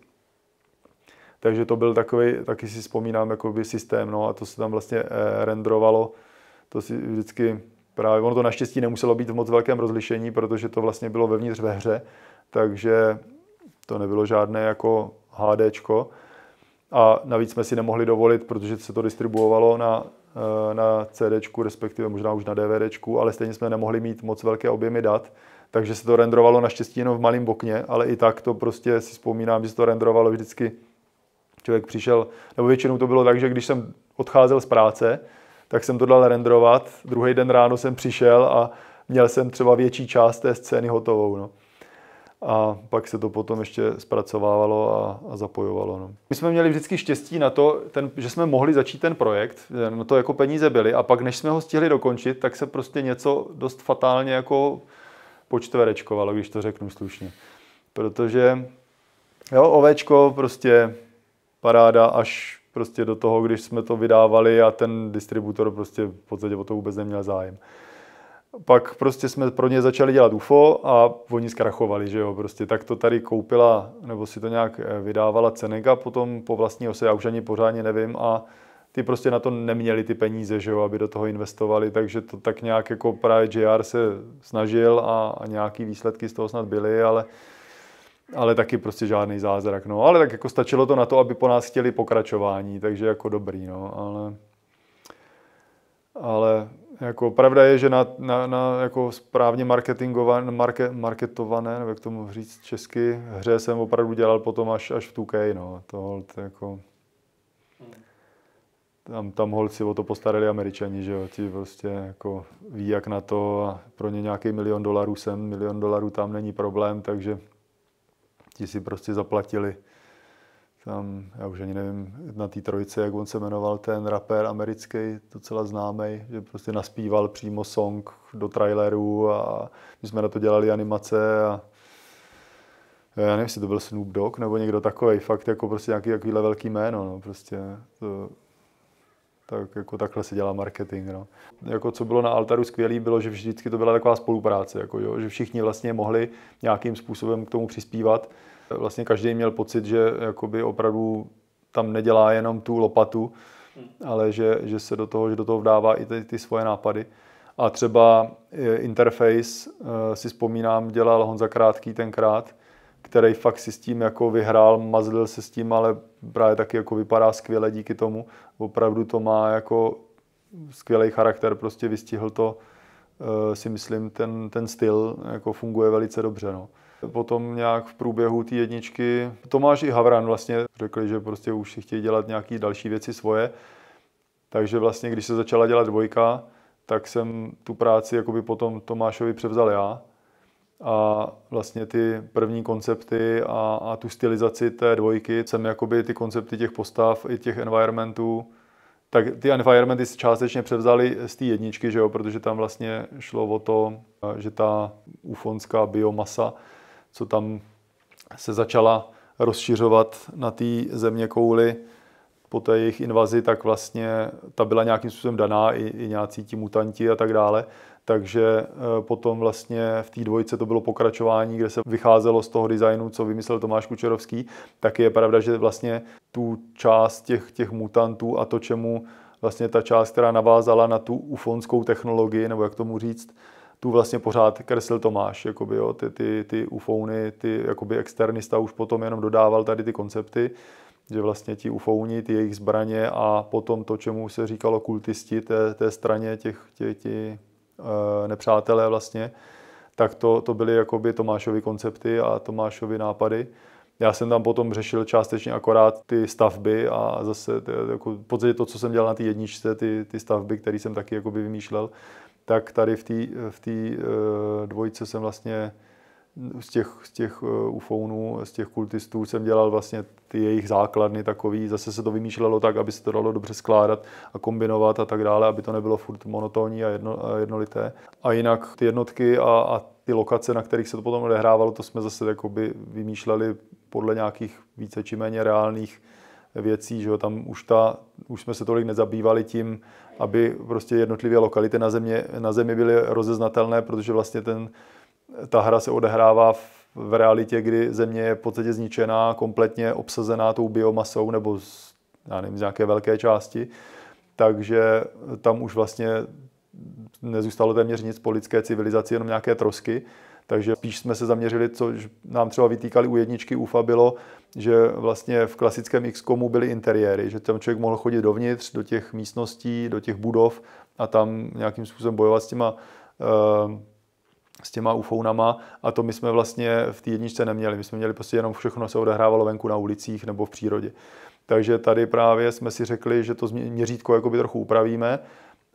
Takže to byl takový, taky si vzpomínám, jakoby systém, no a to se tam vlastně eh, rendrovalo to si vždycky právě, ono to naštěstí nemuselo být v moc velkém rozlišení, protože to vlastně bylo vevnitř ve hře, takže to nebylo žádné jako HDčko. A navíc jsme si nemohli dovolit, protože se to distribuovalo na, eh, na CDčku, respektive možná už na DVDčku, ale stejně jsme nemohli mít moc velké objemy dat, takže se to rendrovalo naštěstí jenom v malém bokně, ale i tak to prostě si vzpomínám, že se to rendrovalo vždycky. Člověk přišel, nebo většinou to bylo tak, že když jsem odcházel z práce, tak jsem to dal renderovat. Druhý den ráno jsem přišel a měl jsem třeba větší část té scény hotovou. No. A pak se to potom ještě zpracovávalo a, a zapojovalo. No. My jsme měli vždycky štěstí na to, ten, že jsme mohli začít ten projekt, na to jako peníze byly a pak než jsme ho stihli dokončit, tak se prostě něco dost fatálně jako počtverečkovalo, když to řeknu slušně. Protože jo, ovečko prostě paráda až prostě do toho, když jsme to vydávali a ten distributor prostě v podstatě o to vůbec neměl zájem. Pak prostě jsme pro ně začali dělat UFO a oni zkrachovali, že jo, prostě tak to tady koupila, nebo si to nějak eh, vydávala Cenega potom po vlastní ose, já už ani pořádně nevím a ty prostě na to neměli ty peníze, že jo, aby do toho investovali, takže to tak nějak jako právě JR se snažil a, a nějaký výsledky z toho snad byly, ale ale taky prostě žádný zázrak, no. Ale tak jako stačilo to na to, aby po nás chtěli pokračování, takže jako dobrý, no, ale... Ale jako pravda je, že na, na, na jako správně marketingované, market, marketované, nebo jak tomu říct česky, hře jsem opravdu dělal potom až, až v 2K, no. To, to jako... Tam, tam holci o to postarali američani, že jo, ti prostě jako ví jak na to a pro ně nějaký milion dolarů sem, milion dolarů tam není problém, takže ti si prostě zaplatili tam, já už ani nevím, na té trojice, jak on se jmenoval, ten rapper americký, docela známý, že prostě naspíval přímo song do trailerů a my jsme na to dělali animace a já nevím, jestli to byl Snoop Dogg nebo někdo takový, fakt jako prostě nějaký takovýhle velký jméno, no, prostě to, tak jako takhle se dělá marketing. No. Jako co bylo na Altaru skvělé, bylo, že vždycky to byla taková spolupráce, jako jo, že všichni vlastně mohli nějakým způsobem k tomu přispívat. Vlastně každý měl pocit, že jakoby opravdu tam nedělá jenom tu lopatu, ale že, že se do toho, že do toho vdává i ty, ty svoje nápady. A třeba eh, interface eh, si vzpomínám, dělal Honza Krátký tenkrát, který fakt si s tím jako vyhrál, mazlil se s tím, ale právě taky jako vypadá skvěle díky tomu. Opravdu to má jako skvělý charakter, prostě vystihl to, eh, si myslím, ten, ten styl jako funguje velice dobře. No. Potom nějak v průběhu té jedničky Tomáš i Havran vlastně řekli, že prostě už si chtějí dělat nějaké další věci svoje. Takže vlastně, když se začala dělat dvojka, tak jsem tu práci jakoby potom Tomášovi převzal já a vlastně ty první koncepty a, a tu stylizaci té dvojky jsem jakoby ty koncepty těch postav i těch environmentů tak ty environmenty se částečně převzali z té jedničky, že jo, protože tam vlastně šlo o to, že ta ufonská biomasa, co tam se začala rozšiřovat na té země kouli po té jejich invazi, tak vlastně ta byla nějakým způsobem daná i, i nějací ti mutanti a tak dále takže eh, potom vlastně v té dvojce to bylo pokračování, kde se vycházelo z toho designu, co vymyslel Tomáš Kučerovský, tak je pravda, že vlastně tu část těch, těch mutantů a to, čemu vlastně ta část, která navázala na tu ufonskou technologii, nebo jak tomu říct, tu vlastně pořád kreslil Tomáš, jakoby, jo, ty, ty, ty ufouny, ty jakoby externista už potom jenom dodával tady ty koncepty, že vlastně ti ufouni, ty jejich zbraně a potom to, čemu se říkalo kultisti, té, té straně těch, tě, tě, Eh, nepřátelé vlastně, tak to, to byly jakoby Tomášovy koncepty a Tomášovy nápady. Já jsem tam potom řešil částečně akorát ty stavby a zase jako, v podstatě to, co jsem dělal na té jedničce, ty, ty stavby, které jsem taky jakoby vymýšlel, tak tady v té v tý, eh, dvojce jsem vlastně z těch, z těch eh, ufounů, z těch kultistů jsem dělal vlastně ty jejich základny takový, zase se to vymýšlelo tak, aby se to dalo dobře skládat a kombinovat a tak dále, aby to nebylo furt monotónní a, jedno, a jednolité. A jinak ty jednotky a, a ty lokace, na kterých se to potom odehrávalo, to jsme zase jakoby vymýšleli podle nějakých více či méně reálných věcí, že jo, tam už, ta, už jsme se tolik nezabývali tím, aby prostě jednotlivé lokality na, země, na zemi byly rozeznatelné, protože vlastně ten ta hra se odehrává v, v realitě, kdy země je v podstatě zničená, kompletně obsazená tou biomasou nebo z, já nevím, z nějaké velké části. Takže tam už vlastně nezůstalo téměř nic po lidské civilizaci, jenom nějaké trosky. Takže spíš jsme se zaměřili, co nám třeba vytýkali u jedničky UFA, bylo, že vlastně v klasickém XCOMu byly interiéry, že tam člověk mohl chodit dovnitř, do těch místností, do těch budov a tam nějakým způsobem bojovat s těma uh, s těma ufounama a to my jsme vlastně v té jedničce neměli. My jsme měli prostě jenom všechno se odehrávalo venku na ulicích nebo v přírodě. Takže tady právě jsme si řekli, že to měřítko jakoby trochu upravíme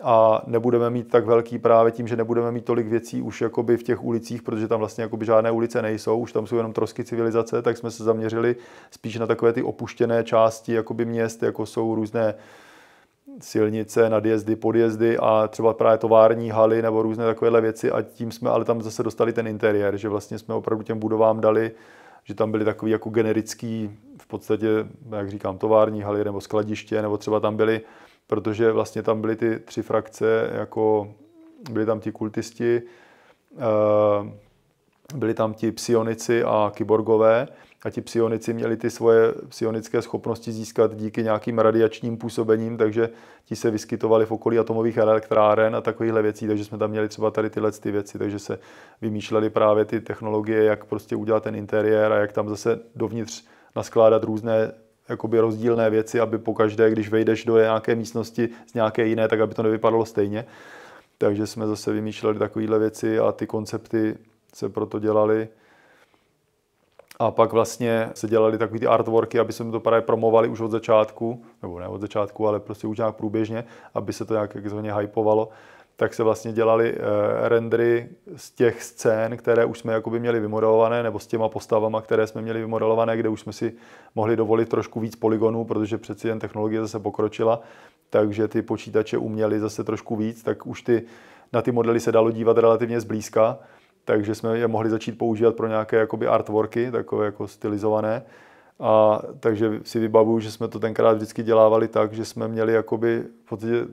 a nebudeme mít tak velký právě tím, že nebudeme mít tolik věcí už jakoby v těch ulicích, protože tam vlastně jakoby žádné ulice nejsou, už tam jsou jenom trosky civilizace, tak jsme se zaměřili spíš na takové ty opuštěné části jakoby měst, jako jsou různé silnice, nadjezdy, podjezdy a třeba právě tovární haly nebo různé takovéhle věci a tím jsme ale tam zase dostali ten interiér, že vlastně jsme opravdu těm budovám dali, že tam byly takový jako generický v podstatě, jak říkám, tovární haly nebo skladiště, nebo třeba tam byly, protože vlastně tam byly ty tři frakce, jako byli tam ti kultisti, eh, byli tam ti psionici a kyborgové, a ti psionici měli ty svoje psionické schopnosti získat díky nějakým radiačním působením, takže ti se vyskytovali v okolí atomových elektráren a takovýchhle věcí, takže jsme tam měli třeba tady tyhle ty věci, takže se vymýšleli právě ty technologie, jak prostě udělat ten interiér a jak tam zase dovnitř naskládat různé jakoby rozdílné věci, aby pokaždé, když vejdeš do nějaké místnosti z nějaké jiné, tak aby to nevypadalo stejně. Takže jsme zase vymýšleli takovéhle věci a ty koncepty se proto dělali. A pak vlastně se dělali takový ty artworky, aby se to právě promovali už od začátku, nebo ne od začátku, ale prostě už nějak průběžně, aby se to nějak takzvaně hypovalo tak se vlastně dělali e, rendery z těch scén, které už jsme jakoby měli vymodelované, nebo s těma postavama, které jsme měli vymodelované, kde už jsme si mohli dovolit trošku víc polygonů, protože přeci jen technologie zase pokročila, takže ty počítače uměly zase trošku víc, tak už ty, na ty modely se dalo dívat relativně zblízka takže jsme je mohli začít používat pro nějaké jakoby artworky, takové jako stylizované. A takže si vybavuju, že jsme to tenkrát vždycky dělávali tak, že jsme měli jakoby v podstatě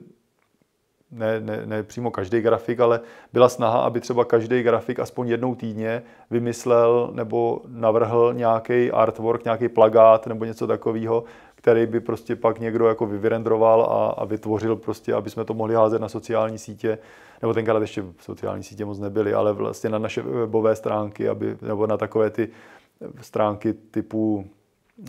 ne, ne, ne přímo každý grafik, ale byla snaha, aby třeba každý grafik aspoň jednou týdně vymyslel nebo navrhl nějaký artwork, nějaký plagát nebo něco takového, který by prostě pak někdo jako vyvirendroval a, a vytvořil prostě, aby jsme to mohli házet na sociální sítě, nebo tenkrát ještě sociální sítě moc nebyly, ale vlastně na naše webové stránky, aby, nebo na takové ty stránky typu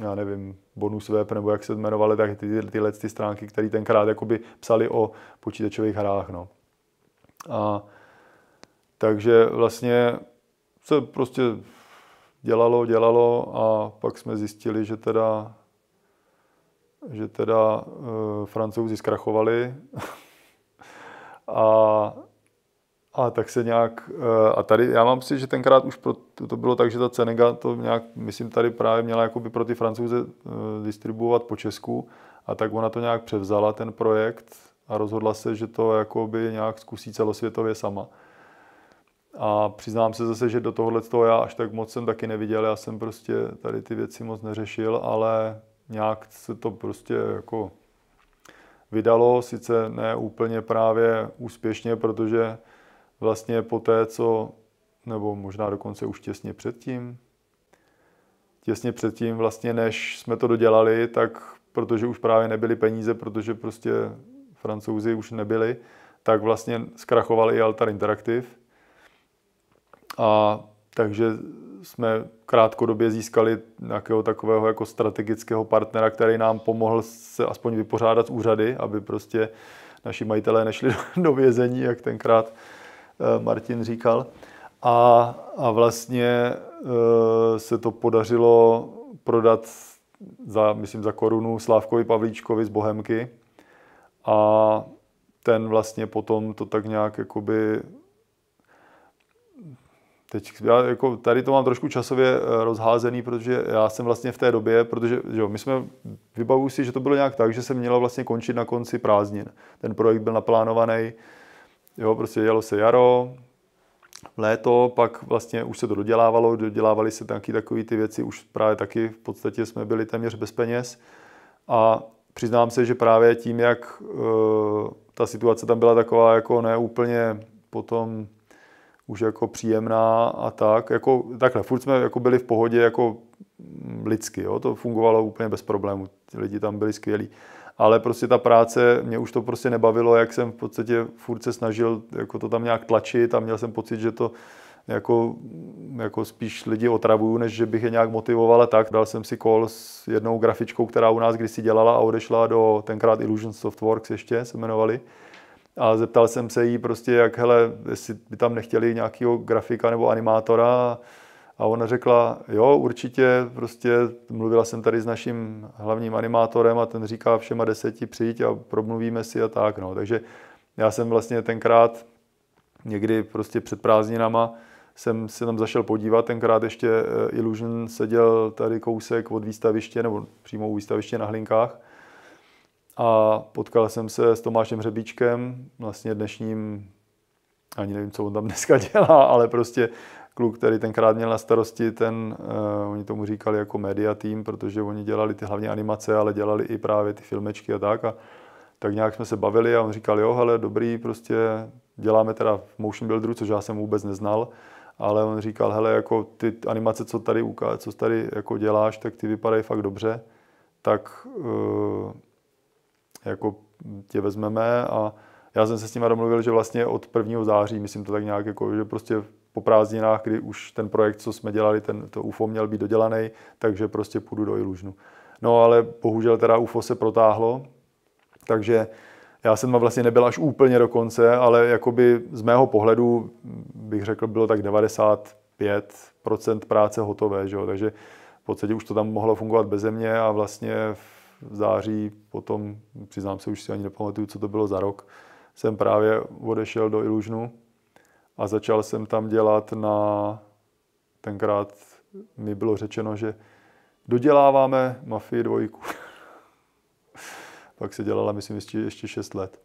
já nevím, bonus web, nebo jak se jmenovaly, tak ty, tyhle ty stránky, které tenkrát jakoby psali o počítačových hrách. No. A, takže vlastně se prostě dělalo, dělalo a pak jsme zjistili, že teda že teda e, francouzi zkrachovali a, a tak se nějak, e, a tady já mám si, že tenkrát už pro, to, to bylo tak, že ta Cenega to nějak, myslím tady právě měla jakoby pro ty francouze e, distribuovat po Česku a tak ona to nějak převzala ten projekt a rozhodla se, že to jakoby nějak zkusí celosvětově sama. A přiznám se zase, že do tohohle toho já až tak moc jsem taky neviděl, já jsem prostě tady ty věci moc neřešil, ale nějak se to prostě jako vydalo, sice ne úplně právě úspěšně, protože vlastně po té, co, nebo možná dokonce už těsně předtím, těsně předtím vlastně, než jsme to dodělali, tak protože už právě nebyly peníze, protože prostě francouzi už nebyli, tak vlastně zkrachoval i Altar Interactive. A takže jsme krátkodobě získali nějakého takového jako strategického partnera, který nám pomohl se aspoň vypořádat z úřady, aby prostě naši majitelé nešli do vězení, jak tenkrát eh, Martin říkal. A, a vlastně eh, se to podařilo prodat za, myslím, za korunu Slávkovi Pavlíčkovi z Bohemky. A ten vlastně potom to tak nějak jakoby Teď já jako tady to mám trošku časově eh, rozházený, protože já jsem vlastně v té době, protože že jo, my jsme, vybavuji si, že to bylo nějak tak, že se mělo vlastně končit na konci prázdnin. Ten projekt byl naplánovaný, jo, prostě jelo se jaro, léto, pak vlastně už se to dodělávalo, dodělávaly se taky takové ty věci, už právě taky v podstatě jsme byli téměř bez peněz a přiznám se, že právě tím, jak e, ta situace tam byla taková jako neúplně potom už jako příjemná a tak. Jako, takhle, furt jsme jako byli v pohodě jako lidsky, jo? to fungovalo úplně bez problémů, Ti lidi tam byli skvělí. Ale prostě ta práce, mě už to prostě nebavilo, jak jsem v podstatě furt se snažil jako to tam nějak tlačit a měl jsem pocit, že to jako, jako spíš lidi otravuju, než že bych je nějak motivoval a tak. Dal jsem si call s jednou grafičkou, která u nás kdysi dělala a odešla do tenkrát Illusion Softworks ještě se jmenovali a zeptal jsem se jí prostě, jak hele, jestli by tam nechtěli nějakého grafika nebo animátora. A ona řekla, jo, určitě, prostě mluvila jsem tady s naším hlavním animátorem a ten říká všema deseti přijít a promluvíme si a tak. No. Takže já jsem vlastně tenkrát někdy prostě před prázdninama jsem se tam zašel podívat, tenkrát ještě eh, Illusion seděl tady kousek od výstaviště, nebo přímo u výstaviště na Hlinkách a potkal jsem se s Tomášem Hřebíčkem, vlastně dnešním, ani nevím, co on tam dneska dělá, ale prostě kluk, který tenkrát měl na starosti ten, uh, oni tomu říkali jako media tým, protože oni dělali ty hlavně animace, ale dělali i právě ty filmečky a tak. A tak nějak jsme se bavili a on říkal, jo, hele, dobrý, prostě děláme teda v motion builderu, což já jsem vůbec neznal, ale on říkal, hele, jako ty animace, co tady, co tady jako děláš, tak ty vypadají fakt dobře, tak uh, jako tě vezmeme a já jsem se s nimi domluvil, že vlastně od 1. září, myslím to tak nějak, jako, že prostě po prázdninách, kdy už ten projekt, co jsme dělali, ten, to UFO měl být dodělaný, takže prostě půjdu do Ilužnu. No ale bohužel teda UFO se protáhlo, takže já jsem tam vlastně nebyl až úplně do konce, ale jakoby z mého pohledu bych řekl, bylo tak 95% práce hotové, že jo? takže v podstatě už to tam mohlo fungovat bez mě a vlastně v v září, potom, přiznám se, už si ani nepamatuju, co to bylo za rok, jsem právě odešel do Ilužnu a začal jsem tam dělat na, tenkrát mi bylo řečeno, že doděláváme Mafii dvojku. Pak se dělala, myslím, ještě, ještě 6 let.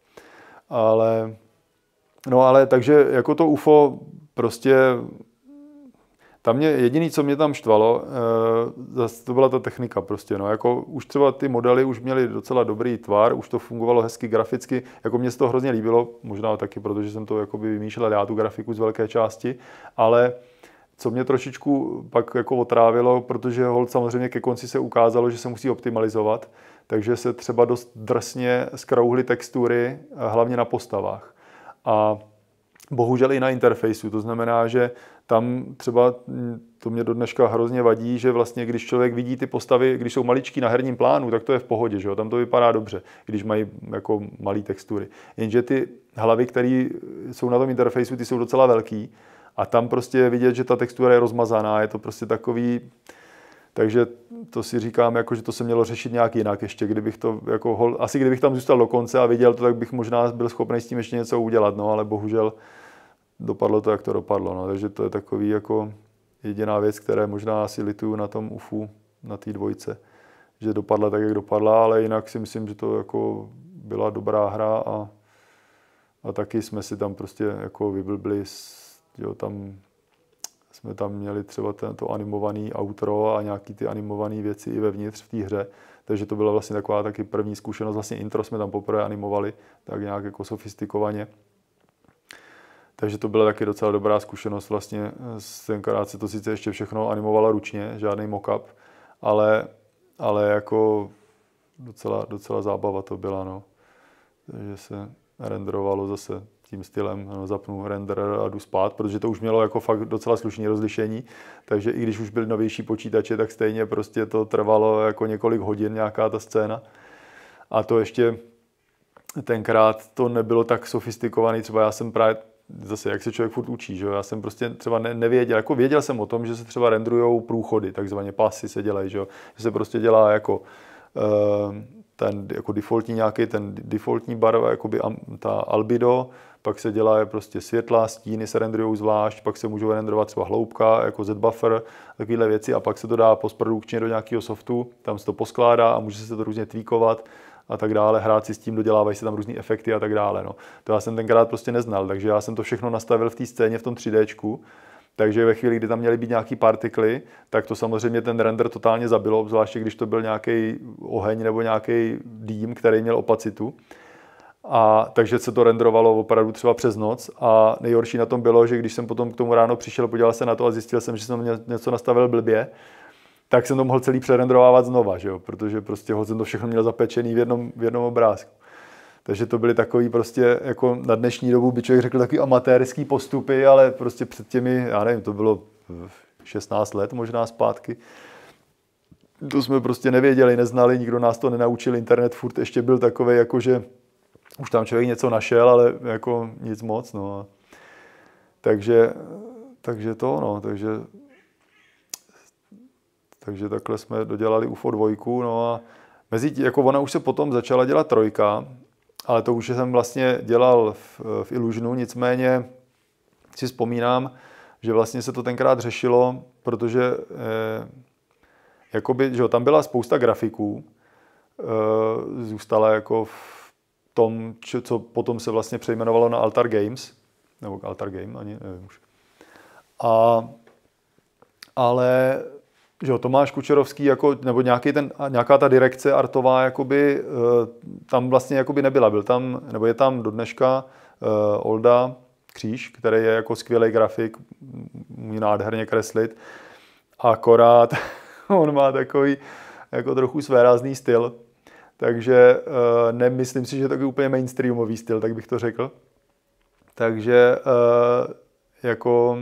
Ale, no ale takže jako to UFO prostě tam mě jediný, co mě tam štvalo, eh, to byla ta technika prostě. No. Jako už třeba ty modely už měly docela dobrý tvar, už to fungovalo hezky graficky, jako mě se to hrozně líbilo, možná taky, protože jsem to jakoby vymýšlel já tu grafiku z velké části, ale co mě trošičku pak jako otrávilo, protože hold samozřejmě ke konci se ukázalo, že se musí optimalizovat, takže se třeba dost drsně zkrouhly textury, eh, hlavně na postavách. A bohužel i na interfejsu. To znamená, že tam třeba, mm, to mě do dneška hrozně vadí, že vlastně když člověk vidí ty postavy, když jsou maličký na herním plánu, tak to je v pohodě, že jo? tam to vypadá dobře, když mají jako malé textury. Jenže ty hlavy, které jsou na tom interfejsu, ty jsou docela velký a tam prostě je vidět, že ta textura je rozmazaná, je to prostě takový, takže to si říkám, jako, že to se mělo řešit nějak jinak ještě, kdybych to jako hol, asi kdybych tam zůstal do konce a viděl to, tak bych možná byl schopný s tím ještě něco udělat, no ale bohužel dopadlo to, jak to dopadlo. No. Takže to je takový jako jediná věc, které možná asi lituju na tom UFU, na té dvojce, že dopadla tak, jak dopadla, ale jinak si myslím, že to jako byla dobrá hra a, a taky jsme si tam prostě jako vyblbli, jo, tam jsme tam měli třeba to animovaný outro a nějaký ty animované věci i vevnitř v té hře, takže to byla vlastně taková taky první zkušenost, vlastně intro jsme tam poprvé animovali tak nějak jako sofistikovaně takže to byla taky docela dobrá zkušenost. Vlastně eh, tenkrát se to sice ještě všechno animovala ručně, žádný mockup, ale, ale jako docela, docela zábava to byla. No. Takže se renderovalo zase tím stylem, no, zapnu render a jdu spát, protože to už mělo jako fakt docela slušné rozlišení, takže i když už byly novější počítače, tak stejně prostě to trvalo jako několik hodin nějaká ta scéna. A to ještě tenkrát to nebylo tak sofistikovaný, třeba já jsem právě zase, jak se člověk furt učí, že jo? já jsem prostě třeba ne, nevěděl, jako věděl jsem o tom, že se třeba rendrujou průchody, takzvaně pasy se dělají, že, jo? že se prostě dělá jako ehm, ten jako defaultní nějaký, ten defaultní barva, jako by ta albido, pak se dělá prostě světla, stíny se renderujou zvlášť, pak se můžou renderovat třeba hloubka, jako z-buffer, takovéhle věci a pak se to dá postprodukčně do nějakého softu, tam se to poskládá a může se to různě tweakovat a tak dále, hrát si s tím, dodělávají se tam různé efekty a tak dále. No. To já jsem tenkrát prostě neznal, takže já jsem to všechno nastavil v té scéně, v tom 3D. Takže ve chvíli, kdy tam měly být nějaký partikly, tak to samozřejmě ten render totálně zabilo, zvláště když to byl nějaký oheň nebo nějaký dým, který měl opacitu. A takže se to renderovalo opravdu třeba přes noc a nejhorší na tom bylo, že když jsem potom k tomu ráno přišel, podíval se na to a zjistil jsem, že jsem něco nastavil blbě, tak jsem to mohl celý přerendrovávat znova, že jo? protože prostě jsem to všechno měl zapečený v jednom, v jednom obrázku. Takže to byly takový prostě, jako na dnešní dobu by člověk řekl takový amatérský postupy, ale prostě před těmi, já nevím, to bylo 16 let možná zpátky, to jsme prostě nevěděli, neznali, nikdo nás to nenaučil, internet furt ještě byl takový, jako že už tam člověk něco našel, ale jako nic moc, no. Takže, takže to, no, takže takže takhle jsme dodělali UFO dvojku, no a mezi tím, jako ona už se potom začala dělat trojka, ale to už jsem vlastně dělal v, v Illusionu, nicméně si vzpomínám, že vlastně se to tenkrát řešilo, protože eh, jakoby, že jo, tam byla spousta grafiků, eh, zůstala jako v tom, co potom se vlastně přejmenovalo na Altar Games, nebo Altar Game, ani nevím už. A, ale že jo, Tomáš Kučerovský jako, nebo nějaký ten, nějaká ta direkce artová jakoby, eh, tam vlastně jakoby nebyla. Byl tam, nebo je tam do dneška uh, Olda Kříž, který je jako skvělý grafik, umí nádherně kreslit. Akorát on má takový jako trochu svérázný styl, takže uh, nemyslím si, že je takový úplně mainstreamový styl, tak bych to řekl. Takže uh, jako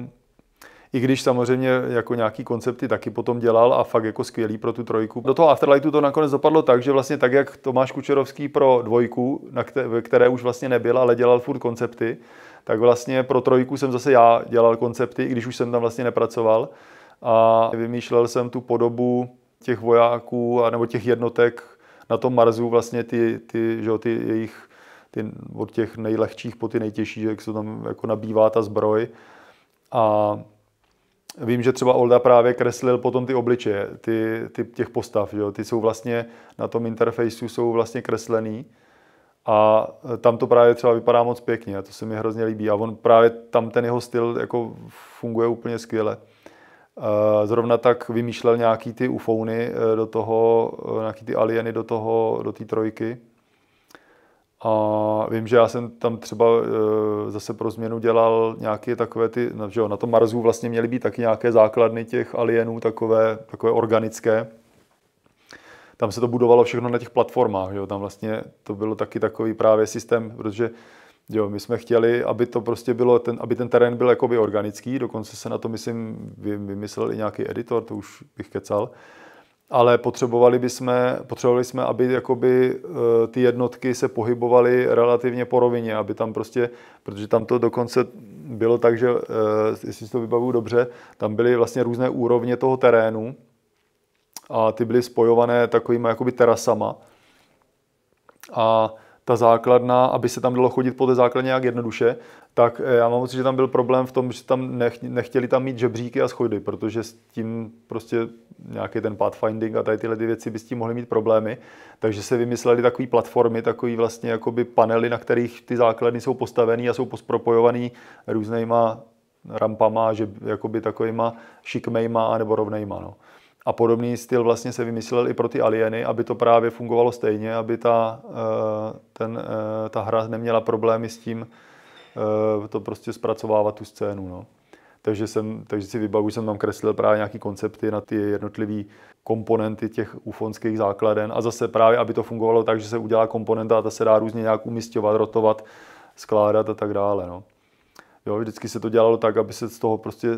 i když samozřejmě jako nějaký koncepty taky potom dělal a fakt jako skvělý pro tu trojku. Do toho Afterlightu to nakonec dopadlo tak, že vlastně tak, jak Tomáš Kučerovský pro dvojku, na které, které už vlastně nebyl, ale dělal furt koncepty, tak vlastně pro trojku jsem zase já dělal koncepty, i když už jsem tam vlastně nepracoval. A vymýšlel jsem tu podobu těch vojáků a nebo těch jednotek na tom Marzu, vlastně ty, ty, že jo, ty jejich ty, od těch nejlehčích po ty nejtěžší, jak se tam jako nabývá ta zbroj. A Vím, že třeba Olda právě kreslil potom ty obličeje ty, ty, těch postav. Jo? Ty jsou vlastně na tom interfejsu jsou vlastně kreslený a e, tam to právě třeba vypadá moc pěkně a to se mi hrozně líbí. A on právě tam ten jeho styl jako funguje úplně skvěle. E, zrovna tak vymýšlel nějaký ty ufouny e, do toho, nějaký ty alieny do toho, do té trojky a vím, že já jsem tam třeba e, zase pro změnu dělal nějaké takové ty, no, že jo, na tom marzu vlastně měly být taky nějaké základny těch alienů, takové, takové organické. Tam se to budovalo všechno na těch platformách, že jo, tam vlastně to bylo taky takový právě systém, protože Jo, my jsme chtěli, aby to prostě bylo, ten, aby ten terén byl jakoby organický, dokonce se na to, myslím, vymyslel i nějaký editor, to už bych kecal, ale potřebovali bychom, potřebovali jsme, aby jakoby eh, ty jednotky se pohybovaly relativně po rovině, aby tam prostě, protože tam to dokonce bylo tak, že, eh, jestli si to vybavuju dobře, tam byly vlastně různé úrovně toho terénu a ty byly spojované takovými jakoby terasama. A ta základna, aby se tam dalo chodit po té základně nějak jednoduše, tak eh, já mám pocit, že tam byl problém v tom, že tam nech, nechtěli tam mít žebříky a schody, protože s tím prostě nějaký ten pathfinding a tady tyhle ty věci by s tím mohly mít problémy. Takže se vymysleli takové platformy, takové vlastně jakoby panely, na kterých ty základny jsou postavené a jsou pospropojované různýma rampama, že, jakoby takovýma šikmejma nebo rovnejma. No. A podobný styl vlastně se vymyslel i pro ty alieny, aby to právě fungovalo stejně, aby ta, eh, ten, eh, ta hra neměla problémy s tím, eh, to prostě zpracovávat tu scénu. No. Takže, jsem, takže si vybavu, jsem tam kreslil právě nějaké koncepty na ty jednotlivé komponenty těch ufonských základen a zase právě, aby to fungovalo tak, že se udělá komponenta a ta se dá různě nějak umistovat, rotovat, skládat a tak dále. No. Jo, vždycky se to dělalo tak, aby se z toho prostě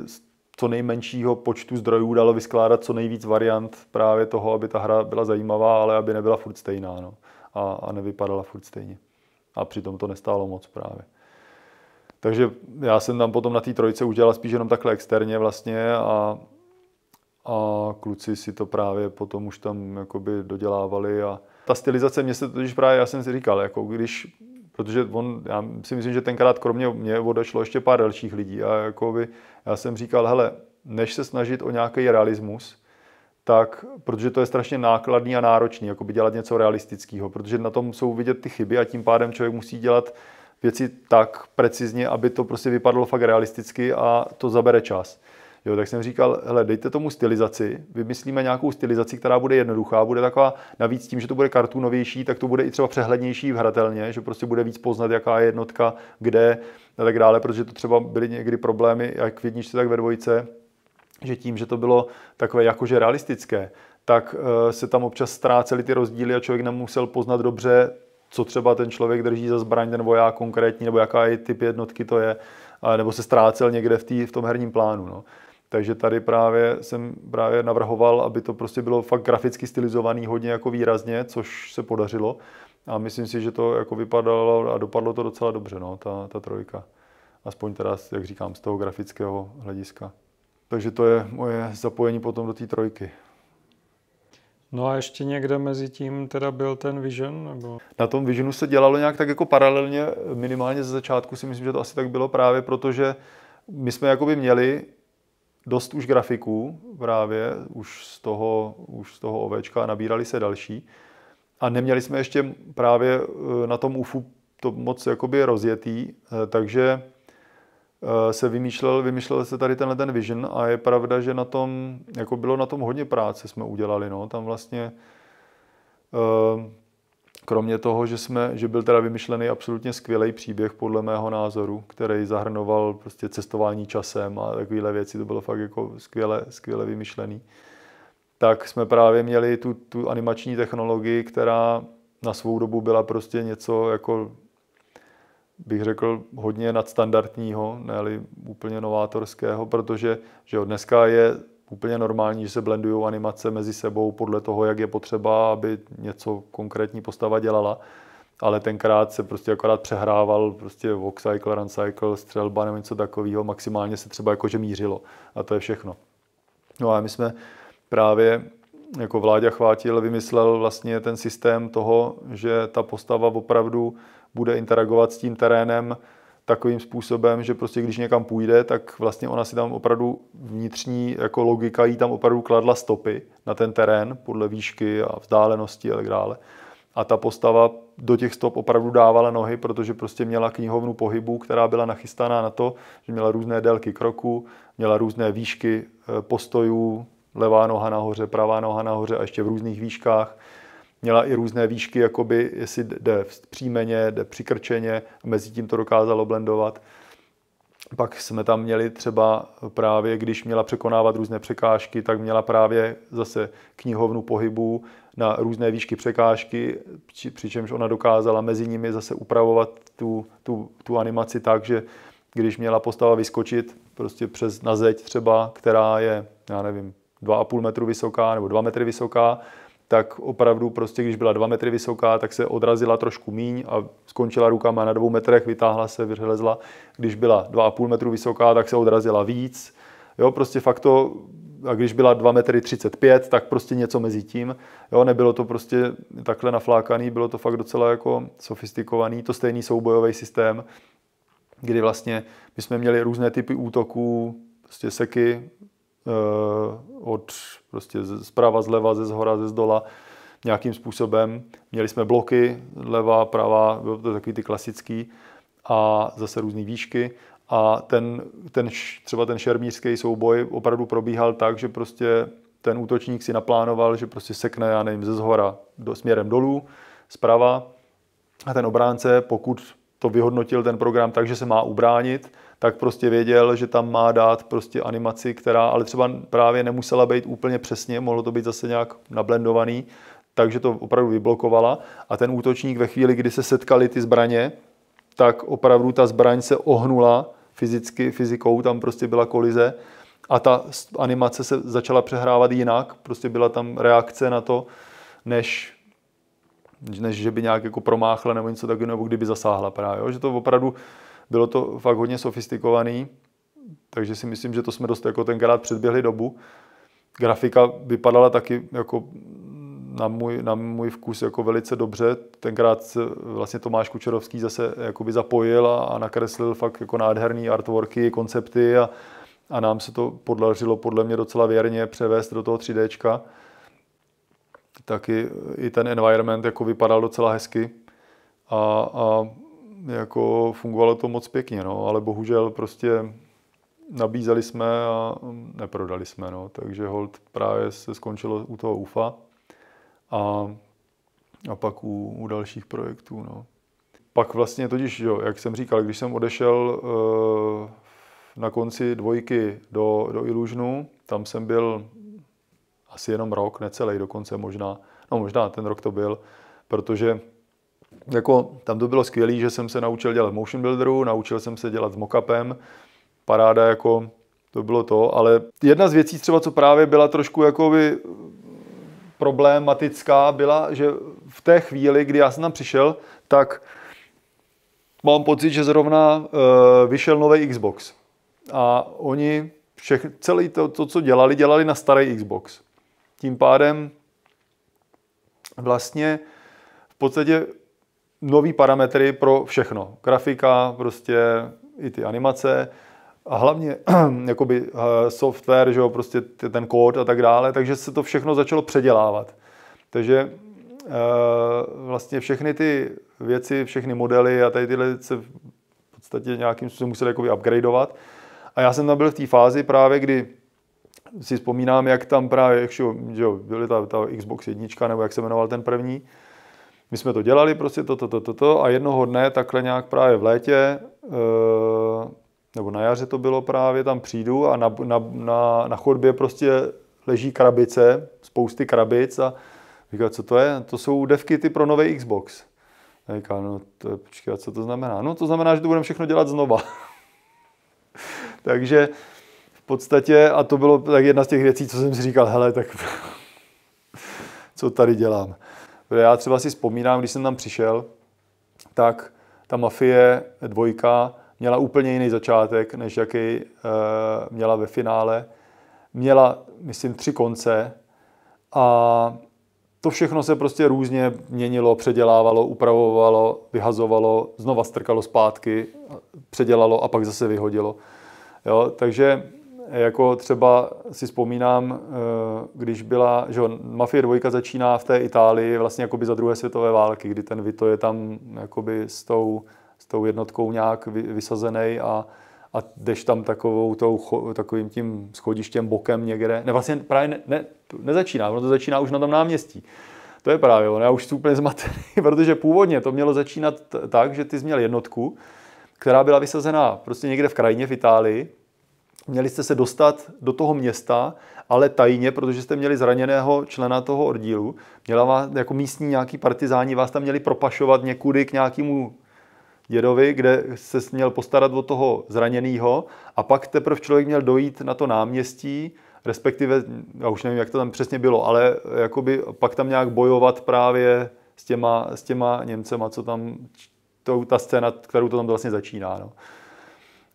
co nejmenšího počtu zdrojů dalo vyskládat co nejvíc variant právě toho, aby ta hra byla zajímavá, ale aby nebyla furt stejná no. a, a nevypadala furt stejně. A přitom to nestálo moc právě. Takže já jsem tam potom na té trojce udělal spíš jenom takhle externě vlastně a, a kluci si to právě potom už tam jakoby dodělávali a ta stylizace mě se totiž právě, já jsem si říkal, jako když protože on, já si myslím, že tenkrát kromě mě odešlo ještě pár dalších lidí a jako by, já jsem říkal, hele, než se snažit o nějaký realismus, tak, protože to je strašně nákladný a náročný, jako by dělat něco realistického, protože na tom jsou vidět ty chyby a tím pádem člověk musí dělat věci tak precizně, aby to prostě vypadalo fakt realisticky a to zabere čas. Jo, tak jsem říkal, hele, dejte tomu stylizaci, vymyslíme nějakou stylizaci, která bude jednoduchá, bude taková, navíc tím, že to bude kartunovější, tak to bude i třeba přehlednější v hratelně, že prostě bude víc poznat, jaká je jednotka, kde a tak dále, protože to třeba byly někdy problémy jak v jedničce, tak ve dvojce, že tím, že to bylo takové jakože realistické, tak eh, se tam občas ztrácely ty rozdíly a člověk nemusel poznat dobře, co třeba ten člověk drží za zbraň, ten voják konkrétní, nebo jaká je typ jednotky to je, nebo se ztrácel někde v, tý, v tom herním plánu. No. Takže tady právě jsem právě navrhoval, aby to prostě bylo fakt graficky stylizovaný hodně jako výrazně, což se podařilo. A myslím si, že to jako vypadalo a dopadlo to docela dobře, no, ta, ta trojka. Aspoň teda, jak říkám, z toho grafického hlediska. Takže to je moje zapojení potom do té trojky. No a ještě někde mezi tím teda byl ten Vision? Nebo? Na tom Visionu se dělalo nějak tak jako paralelně, minimálně ze začátku si myslím, že to asi tak bylo právě, protože my jsme jakoby měli dost už grafiků právě, už z toho, už z toho ovečka nabírali se další. A neměli jsme ještě právě eh, na tom UFU to moc jakoby rozjetý, eh, takže eh, se vymýšlel, vymýšlel se tady tenhle ten vision a je pravda, že na tom, jako bylo na tom hodně práce jsme udělali, no, tam vlastně Kromě toho, že, jsme, že byl teda vymyšlený absolutně skvělý příběh, podle mého názoru, který zahrnoval prostě cestování časem a takovéhle věci, to bylo fakt jako skvěle, skvěle vymyšlený, tak jsme právě měli tu, tu animační technologii, která na svou dobu byla prostě něco jako bych řekl, hodně nadstandardního, ne úplně novátorského, protože že dneska je úplně normální, že se blendují animace mezi sebou podle toho, jak je potřeba, aby něco konkrétní postava dělala. Ale tenkrát se prostě akorát přehrával prostě walk cycle, run cycle, střelba nebo něco takového, maximálně se třeba jakože mířilo. A to je všechno. No a my jsme právě jako Vláďa Chvátil vymyslel vlastně ten systém toho, že ta postava opravdu bude interagovat s tím terénem, takovým způsobem, že prostě když někam půjde, tak vlastně ona si tam opravdu vnitřní jako logika jí tam opravdu kladla stopy na ten terén podle výšky a vzdálenosti a tak dále. A ta postava do těch stop opravdu dávala nohy, protože prostě měla knihovnu pohybu, která byla nachystaná na to, že měla různé délky kroku, měla různé výšky eh, postojů, levá noha nahoře, pravá noha nahoře a ještě v různých výškách měla i různé výšky, jakoby, jestli jde příjmeně, jde přikrčeně, mezi tím to dokázalo blendovat. Pak jsme tam měli třeba právě, když měla překonávat různé překážky, tak měla právě zase knihovnu pohybů na různé výšky překážky, přičemž ona dokázala mezi nimi zase upravovat tu, tu, tu animaci tak, že když měla postava vyskočit prostě přes na zeď třeba, která je, já nevím, 2,5 metru vysoká nebo 2 metry vysoká, tak opravdu prostě, když byla dva metry vysoká, tak se odrazila trošku míň a skončila rukama na dvou metrech, vytáhla se, vyřelezla. Když byla dva a půl metru vysoká, tak se odrazila víc. Jo, prostě fakt to, a když byla 2 metry 35, tak prostě něco mezi tím. Jo, nebylo to prostě takhle naflákaný, bylo to fakt docela jako sofistikovaný, to stejný soubojový systém, kdy vlastně my jsme měli různé typy útoků, prostě seky, Eh, od prostě zprava, zleva, ze zhora, ze zdola nějakým způsobem. Měli jsme bloky, leva, prava bylo to takový ty klasický a zase různé výšky. A ten, ten, třeba ten šermířský souboj opravdu probíhal tak, že prostě ten útočník si naplánoval, že prostě sekne, já nevím, ze zhora do, směrem dolů, zprava. A ten obránce, pokud to vyhodnotil ten program tak, že se má ubránit, tak prostě věděl, že tam má dát prostě animaci, která ale třeba právě nemusela být úplně přesně, mohlo to být zase nějak nablendovaný, takže to opravdu vyblokovala a ten útočník ve chvíli, kdy se setkali ty zbraně, tak opravdu ta zbraň se ohnula fyzicky, fyzikou, tam prostě byla kolize a ta animace se začala přehrávat jinak, prostě byla tam reakce na to, než než že by nějak jako promáchla nebo něco takového, nebo kdyby zasáhla právě, jo? že to opravdu bylo to fakt hodně sofistikovaný, takže si myslím, že to jsme dost jako tenkrát předběhli dobu. Grafika vypadala taky jako na můj, na můj vkus jako velice dobře. Tenkrát vlastně Tomáš Kučerovský zase jakoby zapojil a, a nakreslil fakt jako nádherný artworky, koncepty a, a nám se to podařilo podle mě docela věrně převést do toho 3 d Taky i ten environment jako vypadal docela hezky a, a jako fungovalo to moc pěkně, no, ale bohužel prostě nabízeli jsme a neprodali jsme, no, takže hold právě se skončilo u toho UFA a, a pak u, u dalších projektů, no. Pak vlastně totiž, jo, jak jsem říkal, když jsem odešel e, na konci dvojky do, do Illusionu, tam jsem byl asi jenom rok, necelý dokonce možná, no možná ten rok to byl, protože jako tam to bylo skvělé, že jsem se naučil dělat motion builderu, naučil jsem se dělat s mockupem, paráda jako to bylo to, ale jedna z věcí třeba, co právě byla trošku jakoby problematická, byla, že v té chvíli, kdy já jsem tam přišel, tak mám pocit, že zrovna e, vyšel nový Xbox. A oni všech, celý to, to, co dělali, dělali na starý Xbox. Tím pádem vlastně v podstatě nový parametry pro všechno. Grafika, prostě i ty animace a hlavně jakoby eh, software, že jo, prostě ten kód a tak dále, takže se to všechno začalo předělávat. Takže eh, vlastně všechny ty věci, všechny modely a tady tyhle se v podstatě nějakým způsobem museli jakoby upgradeovat. A já jsem tam byl v té fázi právě, kdy si vzpomínám, jak tam právě, jak šo, že jo, byly ta, ta Xbox jednička, nebo jak se jmenoval ten první, my jsme to dělali prostě toto, toto, toto to, a jednoho dne takhle nějak právě v létě, eh, nebo na jaře to bylo právě, tam přijdu a na, na, na, na chodbě prostě leží krabice, spousty krabic a říká, co to je? To jsou devky ty pro nový Xbox. A říká, no to, počkej, co to znamená? No to znamená, že to budeme všechno dělat znova. Takže v podstatě, a to bylo tak jedna z těch věcí, co jsem si říkal, hele, tak co tady dělám. Já třeba si vzpomínám, když jsem tam přišel, tak ta mafie dvojka měla úplně jiný začátek, než jaký e, měla ve finále. Měla, myslím, tři konce a to všechno se prostě různě měnilo, předělávalo, upravovalo, vyhazovalo, znova strkalo zpátky, předělalo a pak zase vyhodilo. Jo, takže jako třeba si vzpomínám, eh, když byla, že jo, Mafie 2 začíná v té Itálii vlastně jakoby za druhé světové války, kdy ten Vito je tam jakoby s tou, s tou jednotkou nějak vysazený a, a jdeš tam takovou tou, takovým tím schodištěm bokem někde. Ne, vlastně právě ne, ne, nezačíná, ono to začíná už na tom náměstí. To je právě ono, já už jsem úplně zmatený, protože původně to mělo začínat tak, že ty jsi měl jednotku, která byla vysazená prostě někde v krajině v Itálii, Měli jste se dostat do toho města, ale tajně, protože jste měli zraněného člena toho oddílu. Měla vás, jako místní nějaký partizáni, vás tam měli propašovat někudy k nějakému dědovi, kde se měl postarat o toho zraněného a pak teprve člověk měl dojít na to náměstí, respektive, já už nevím, jak to tam přesně bylo, ale jakoby pak tam nějak bojovat právě s těma, s těma Němcema, co tam, to, ta scéna, kterou to tam vlastně začíná. No.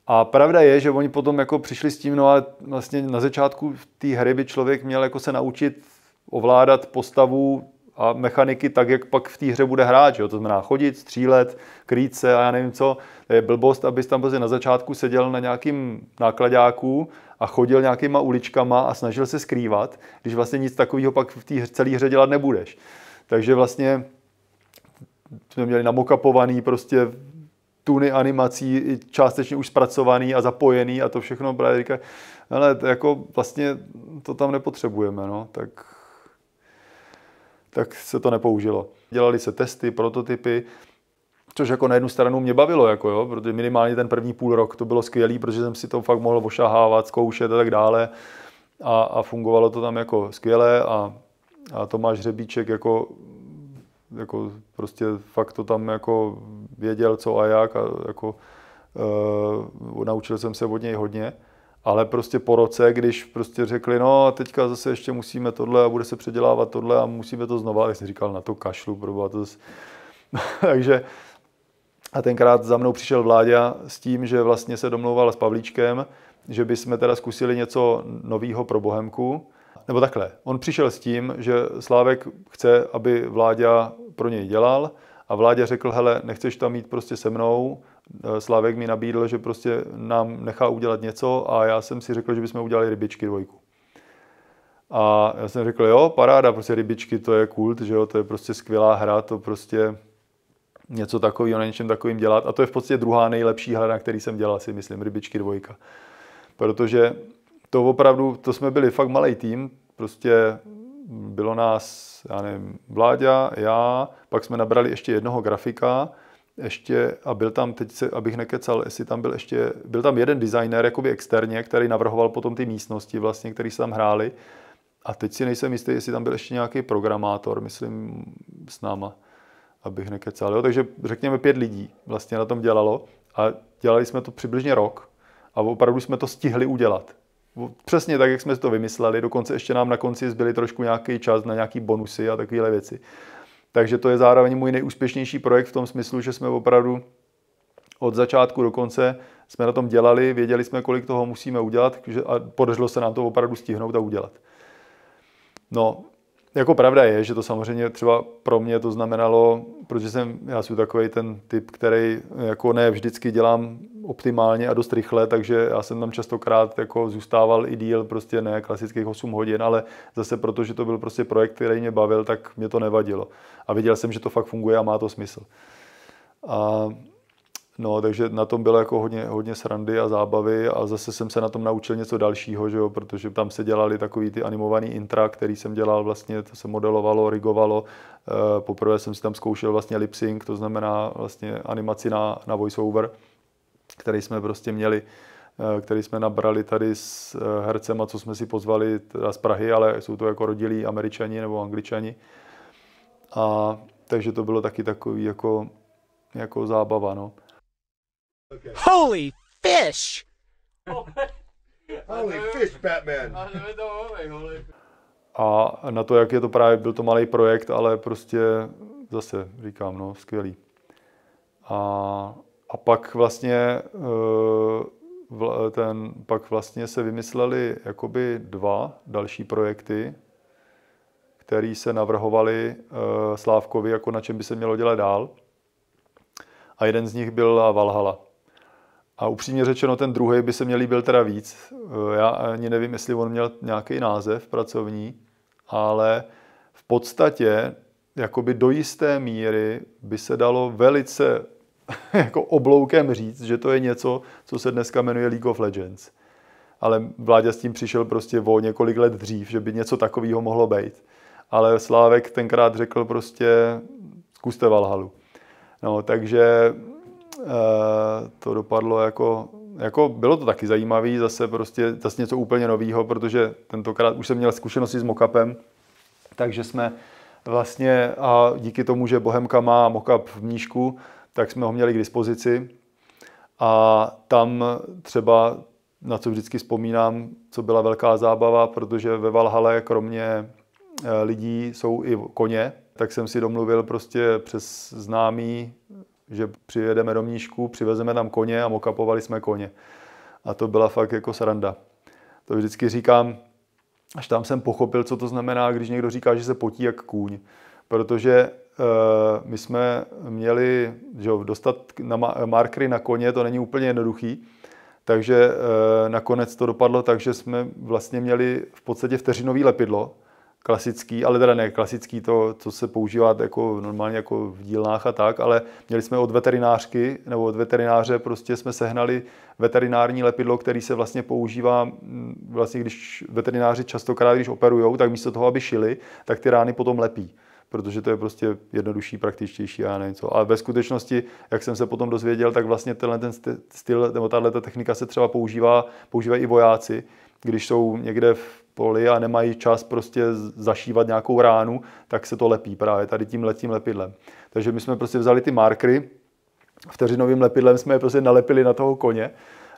A pravda je, že oni potom jako přišli s tím, no ale vlastně na začátku té hry by člověk měl jako se naučit ovládat postavu a mechaniky tak, jak pak v té hře bude hrát. Jo? To znamená chodit, střílet, krýt se a já nevím co. To je blbost, abys tam prostě na začátku seděl na nějakým nákladáku a chodil nějakýma uličkama a snažil se skrývat, když vlastně nic takového pak v té celé hře dělat nebudeš. Takže vlastně jsme měli namokapovaný prostě tuny animací částečně už zpracovaný a zapojený a to všechno právě říká, ale jako vlastně to tam nepotřebujeme, no, tak, tak se to nepoužilo. Dělali se testy, prototypy, což jako na jednu stranu mě bavilo, jako jo, protože minimálně ten první půl rok to bylo skvělý, protože jsem si to fakt mohl ošahávat, zkoušet a tak dále a, a fungovalo to tam jako skvěle a, a Tomáš Hřebíček jako jako prostě fakt to tam jako věděl co a jak a jako uh, naučil jsem se od něj hodně. Ale prostě po roce, když prostě řekli, no a teďka zase ještě musíme tohle a bude se předělávat tohle a musíme to znova, jak jsem říkal, na to kašlu, proba, to zase. Takže a tenkrát za mnou přišel vláďa s tím, že vlastně se domlouval s Pavlíčkem, že bychom teda zkusili něco nového pro Bohemku, nebo takhle, on přišel s tím, že Slávek chce, aby Vláďa pro něj dělal a Vláďa řekl, hele, nechceš tam mít prostě se mnou, Slávek mi nabídl, že prostě nám nechá udělat něco a já jsem si řekl, že bychom udělali rybičky dvojku. A já jsem řekl, jo, paráda, prostě rybičky, to je kult, že jo, to je prostě skvělá hra, to prostě něco takového, na něčem takovým dělat. A to je v podstatě druhá nejlepší hra, na který jsem dělal, si myslím, rybičky dvojka. Protože to opravdu, to jsme byli fakt malý tým, prostě bylo nás, já nevím, Vláďa, já, pak jsme nabrali ještě jednoho grafika, ještě, a byl tam, teď se, abych nekecal, jestli tam byl ještě, byl tam jeden designer, jakoby externě, který navrhoval potom ty místnosti vlastně, které se tam hráli. A teď si nejsem jistý, jestli tam byl ještě nějaký programátor, myslím, s náma, abych nekecal. Jo, takže řekněme pět lidí vlastně na tom dělalo a dělali jsme to přibližně rok a opravdu jsme to stihli udělat. Přesně tak, jak jsme to vymysleli, dokonce ještě nám na konci zbyly trošku nějaký čas na nějaký bonusy a takovéhle věci. Takže to je zároveň můj nejúspěšnější projekt v tom smyslu, že jsme opravdu od začátku do konce jsme na tom dělali, věděli jsme, kolik toho musíme udělat a podařilo se nám to opravdu stihnout a udělat. No, jako pravda je, že to samozřejmě třeba pro mě to znamenalo, protože jsem, já jsem takový ten typ, který jako ne vždycky dělám optimálně a dost rychle, takže já jsem tam častokrát jako zůstával i díl, prostě ne klasických 8 hodin, ale zase protože to byl prostě projekt, který mě bavil, tak mě to nevadilo. A viděl jsem, že to fakt funguje a má to smysl. A No, takže na tom bylo jako hodně, hodně srandy a zábavy a zase jsem se na tom naučil něco dalšího, že jo, protože tam se dělali takový ty animovaný intra, který jsem dělal vlastně, to se modelovalo, rigovalo. E, poprvé jsem si tam zkoušel vlastně lip sync, to znamená vlastně animaci na, na voiceover, který jsme prostě měli eh, který jsme nabrali tady s eh, hercema, co jsme si pozvali teda z Prahy, ale jsou to jako rodilí američani nebo angličani. A takže to bylo taky takový jako, jako zábava. No. Okay. Holy fish! Holy fish, Batman! A na to, jak je to právě, byl to malý projekt, ale prostě zase říkám, no, skvělý. A, a pak vlastně eh, ten, pak vlastně se vymysleli jakoby dva další projekty, který se navrhovali eh, Slávkovi, jako na čem by se mělo dělat dál. A jeden z nich byl Valhala. A upřímně řečeno, ten druhý by se mě líbil teda víc. Eh, já ani nevím, jestli on měl nějaký název pracovní, ale v podstatě jakoby do jisté míry by se dalo velice jako obloukem říct, že to je něco, co se dneska jmenuje League of Legends. Ale vládě s tím přišel prostě o několik let dřív, že by něco takového mohlo být. Ale Slávek tenkrát řekl prostě, zkuste Valhalu. No, takže Eh, to dopadlo jako, jako bylo to taky zajímavé, zase prostě zase něco úplně nového, protože tentokrát už jsem měl zkušenosti s mokapem, takže jsme vlastně a díky tomu, že Bohemka má mokap v Mnížku, tak jsme ho měli k dispozici a tam třeba na co vždycky vzpomínám, co byla velká zábava, protože ve Valhale kromě eh, lidí jsou i koně, tak jsem si domluvil prostě přes známý že přijedeme do Mníšku, přivezeme tam koně a mokapovali jsme koně. A to byla fakt jako sranda. To vždycky říkám, až tam jsem pochopil, co to znamená, když někdo říká, že se potí jak kůň. Protože e, my jsme měli, že jo, dostat na markery na koně, to není úplně jednoduchý, takže e, nakonec to dopadlo tak, že jsme vlastně měli v podstatě vteřinový lepidlo, klasický, ale teda ne klasický to, co se používá jako normálně jako v dílnách a tak, ale měli jsme od veterinářky nebo od veterináře prostě jsme sehnali veterinární lepidlo, který se vlastně používá, mm, vlastně když veterináři častokrát, když operujou, tak místo toho, aby šili, tak ty rány potom lepí protože to je prostě jednodušší, praktičtější a něco. A Ale ve skutečnosti, jak jsem se potom dozvěděl, tak vlastně tenhle ten styl, nebo tahle technika se třeba používá, používají i vojáci, když jsou někde v poli a nemají čas prostě zašívat nějakou ránu, tak se to lepí právě tady tím letím lepidlem. Takže my jsme prostě vzali ty markry, vteřinovým lepidlem jsme je prostě nalepili na toho koně,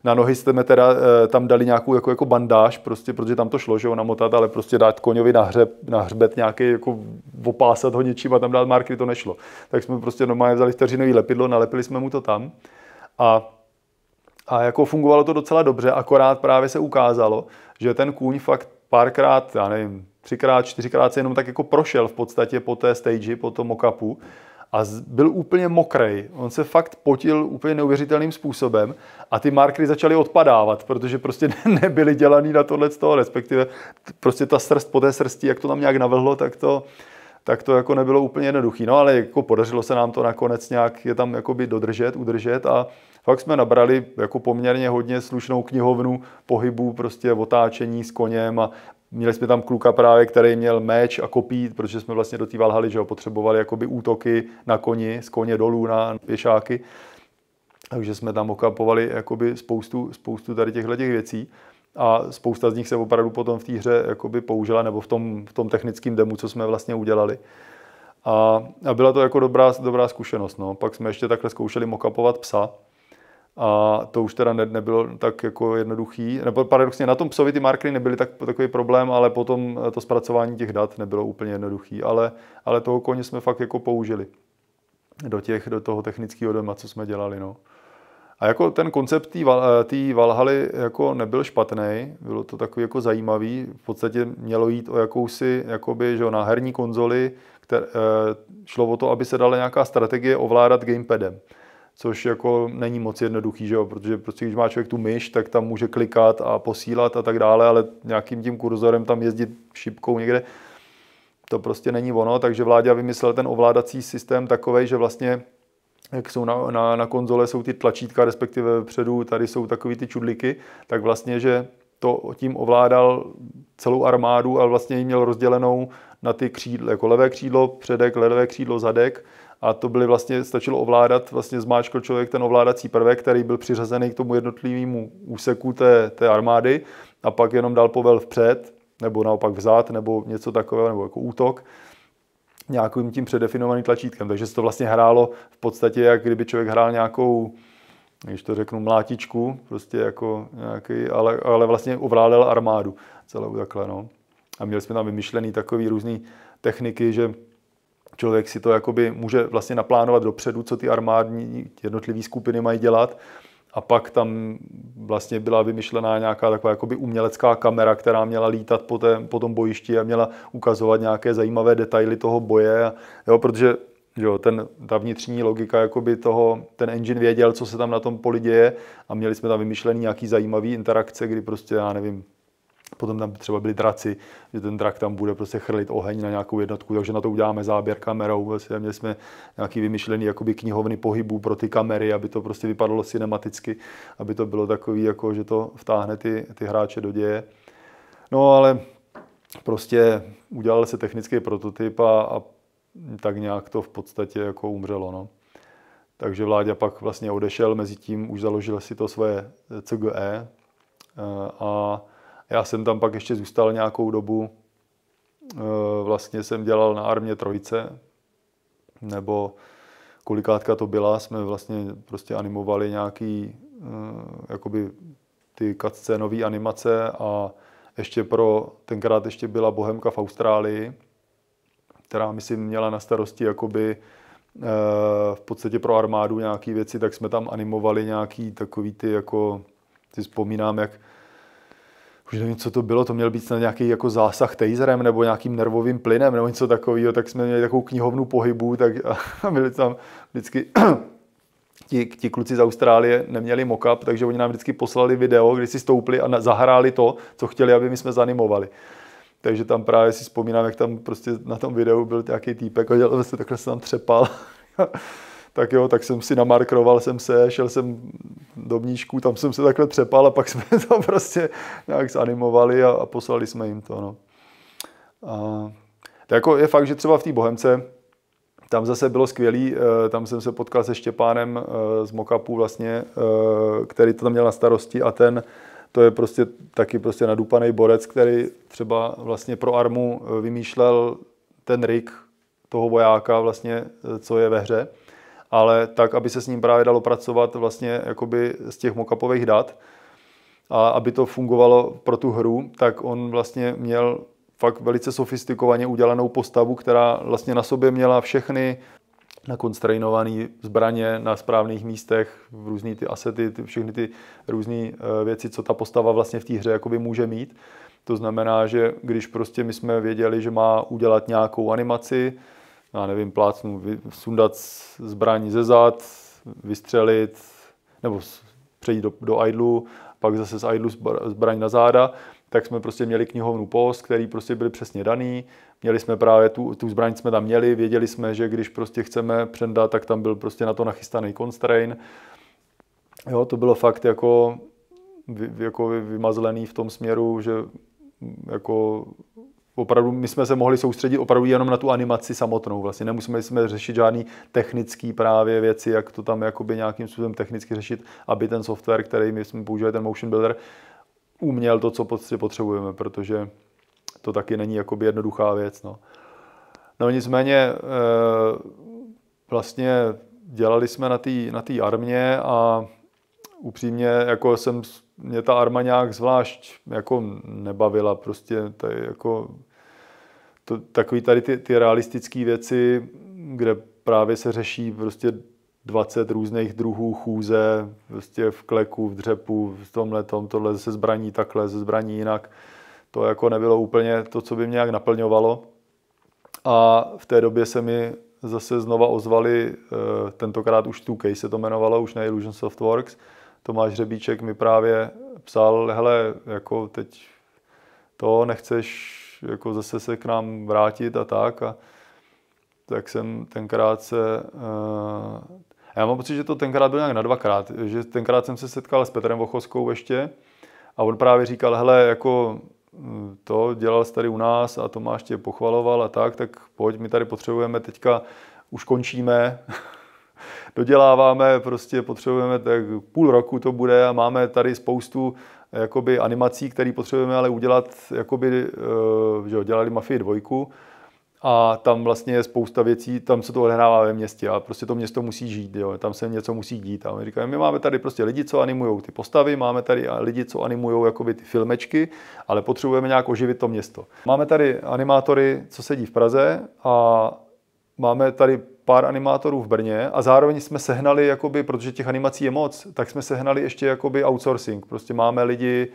na nohy jsme teda eh, tam dali nějakou jako, jako bandáž, prostě, protože tam to šlo, že ho namotat, ale prostě dát koňovi na, hřeb, na hřbet nějaký, jako opásat ho něčím a tam dát markry, to nešlo. Tak jsme prostě normálně vzali vteřinový lepidlo, nalepili jsme mu to tam a a jako fungovalo to docela dobře, akorát právě se ukázalo, že ten kůň fakt párkrát, já nevím, třikrát, čtyřikrát se jenom tak jako prošel v podstatě po té stage, po tom mockupu a byl úplně mokrej. On se fakt potil úplně neuvěřitelným způsobem a ty markry začaly odpadávat, protože prostě nebyly dělaný na tohle z toho, respektive prostě ta srst po té srsti, jak to tam nějak navlhlo, tak to, tak to jako nebylo úplně jednoduché. No ale jako podařilo se nám to nakonec nějak je tam jakoby dodržet, udržet a fakt jsme nabrali jako poměrně hodně slušnou knihovnu pohybů, prostě otáčení s koněm a Měli jsme tam kluka právě, který měl meč a kopít, protože jsme vlastně do té Valhaly, že ho potřebovali jakoby útoky na koni, z koně dolů na pěšáky. Takže jsme tam okapovali jakoby spoustu, spoustu tady těchto těch věcí a spousta z nich se opravdu potom v té hře jakoby použila nebo v tom, v tom technickém demu, co jsme vlastně udělali. A, a byla to jako dobrá, dobrá zkušenost. No. Pak jsme ještě takhle zkoušeli mokapovat psa, a to už teda ne, nebylo tak jako jednoduchý. Nebo paradoxně na tom psovi ty markery nebyly tak, takový problém, ale potom eh, to zpracování těch dat nebylo úplně jednoduchý. Ale, ale toho koně jsme fakt jako použili do, těch, do toho technického doma, co jsme dělali. No. A jako ten koncept té eh, Valhaly jako nebyl špatný, bylo to takový jako zajímavý. V podstatě mělo jít o jakousi, jakoby, že na herní konzoli, které, eh, šlo o to, aby se dala nějaká strategie ovládat gamepadem což jako není moc jednoduchý, že jo? protože prostě když má člověk tu myš, tak tam může klikat a posílat a tak dále, ale nějakým tím kurzorem tam jezdit šipkou někde, to prostě není ono, takže vláda vymyslel ten ovládací systém takový, že vlastně jak jsou na, na, na konzole, jsou ty tlačítka, respektive předu, tady jsou takový ty čudliky, tak vlastně, že to tím ovládal celou armádu, ale vlastně ji měl rozdělenou na ty křídla, jako levé křídlo, předek, levé křídlo, zadek, a to byly vlastně, stačilo ovládat, vlastně zmáčkl člověk ten ovládací prvek, který byl přiřazený k tomu jednotlivému úseku té, té armády a pak jenom dal povel vpřed, nebo naopak vzad, nebo něco takového, nebo jako útok nějakým tím předefinovaným tlačítkem. Takže se to vlastně hrálo v podstatě, jak kdyby člověk hrál nějakou, když to řeknu, mlátičku, prostě jako nějaký, ale, ale vlastně ovládal armádu celou takhle, no. A měli jsme tam vymyšlený takový různé techniky, že člověk si to jakoby může vlastně naplánovat dopředu, co ty armádní jednotlivé skupiny mají dělat. A pak tam vlastně byla vymyšlená nějaká taková jakoby umělecká kamera, která měla lítat po, té, po tom bojišti a měla ukazovat nějaké zajímavé detaily toho boje. Jo, protože jo, ten, ta vnitřní logika jakoby toho, ten engine věděl, co se tam na tom poli děje a měli jsme tam vymyšlený nějaký zajímavý interakce, kdy prostě, já nevím, Potom tam třeba byli draci, že ten drak tam bude prostě chrlit oheň na nějakou jednotku, takže na to uděláme záběr kamerou. Vlastně měli jsme nějaký vymyšlený jakoby knihovny pohybů pro ty kamery, aby to prostě vypadalo cinematicky, aby to bylo takový, jako, že to vtáhne ty, ty hráče do děje. No ale prostě udělal se technický prototyp a, a tak nějak to v podstatě jako umřelo. No. Takže Vláďa pak vlastně odešel, mezi tím už založil si to svoje CGE eh, a já jsem tam pak ještě zůstal nějakou dobu. Eh, vlastně jsem dělal na armě trojice, nebo kolikátka to byla, jsme vlastně prostě animovali nějaký, eh, jakoby ty cutscénové animace a ještě pro, tenkrát ještě byla Bohemka v Austrálii, která myslím měla na starosti jakoby eh, v podstatě pro armádu nějaké věci, tak jsme tam animovali nějaký takový ty jako, si vzpomínám, jak už nevím, co to bylo, to měl být na nějaký jako zásah taserem nebo nějakým nervovým plynem nebo něco takového, tak jsme měli takovou knihovnu pohybu tak a byli tam vždycky ti, ti kluci z Austrálie neměli mockup, takže oni nám vždycky poslali video, kdy si stoupli a na, zahráli to, co chtěli, aby my jsme zanimovali. Takže tam právě si vzpomínám, jak tam prostě na tom videu byl nějaký týpek a dělal se takhle se tam třepal. tak jo, tak jsem si namarkroval jsem se, šel jsem do mníšku, tam jsem se takhle třepal a pak jsme to prostě nějak zanimovali a, a poslali jsme jim to, no. A, to jako je fakt, že třeba v té Bohemce, tam zase bylo skvělý, eh, tam jsem se potkal se Štěpánem eh, z Mokapu vlastně, eh, který to tam měl na starosti a ten, to je prostě taky prostě nadupaný borec, který třeba vlastně pro armu vymýšlel ten rik toho vojáka vlastně, co je ve hře ale tak, aby se s ním právě dalo pracovat vlastně jakoby z těch mockupových dat a aby to fungovalo pro tu hru, tak on vlastně měl fakt velice sofistikovaně udělanou postavu, která vlastně na sobě měla všechny nakonstrainované zbraně na správných místech, různé ty asety, ty, všechny ty různé eh, věci, co ta postava vlastně v té hře jakoby může mít. To znamená, že když prostě my jsme věděli, že má udělat nějakou animaci, já nevím, plácnu, sundat zbraní ze zad, vystřelit, nebo přejít do, do idlu, pak zase z idlu zbraň na záda, tak jsme prostě měli knihovnu post, který prostě byl přesně daný. Měli jsme právě tu, tu zbraň jsme tam měli, věděli jsme, že když prostě chceme přendat, tak tam byl prostě na to nachystaný constrain. Jo, to bylo fakt jako, jako vymazlený v tom směru, že jako opravdu my jsme se mohli soustředit opravdu jenom na tu animaci samotnou. Vlastně nemusíme jsme řešit žádný technický právě věci, jak to tam jakoby nějakým způsobem technicky řešit, aby ten software, který my jsme používali, ten motion builder, uměl to, co prostě potřebujeme, protože to taky není jakoby jednoduchá věc. No, no nicméně eh, vlastně dělali jsme na té na tý armě a upřímně jako jsem, mě ta arma nějak zvlášť jako nebavila, prostě tady jako to, takový tady ty, ty realistické věci, kde právě se řeší prostě 20 různých druhů chůze, prostě v kleku, v dřepu, v tomhle, tom, tohle se zbraní takhle, se zbraní jinak. To jako nebylo úplně to, co by mě nějak naplňovalo. A v té době se mi zase znova ozvali, eh, tentokrát už 2K se to jmenovalo, už na Illusion Softworks. Tomáš Řebíček mi právě psal, hele, jako teď to nechceš jako zase se k nám vrátit a tak. A tak jsem tenkrát se... Uh, já mám pocit, že to tenkrát bylo nějak na dvakrát, že tenkrát jsem se setkal s Petrem Vochoskou ještě a on právě říkal, hele, jako hm, to dělal jsi tady u nás a Tomáš tě pochvaloval a tak, tak pojď, my tady potřebujeme teďka, už končíme, doděláváme, prostě potřebujeme tak půl roku to bude a máme tady spoustu jakoby animací, které potřebujeme ale udělat, jakoby, eh, že jo, dělali Mafii dvojku a tam vlastně je spousta věcí, tam se to odehrává ve městě a prostě to město musí žít, jo, tam se něco musí dít a my říkáme, my máme tady prostě lidi, co animují ty postavy, máme tady lidi, co animují jakoby ty filmečky, ale potřebujeme nějak oživit to město. Máme tady animátory, co sedí v Praze a máme tady pár animátorů v Brně a zároveň jsme sehnali, jakoby, protože těch animací je moc, tak jsme sehnali ještě jakoby outsourcing. Prostě máme lidi,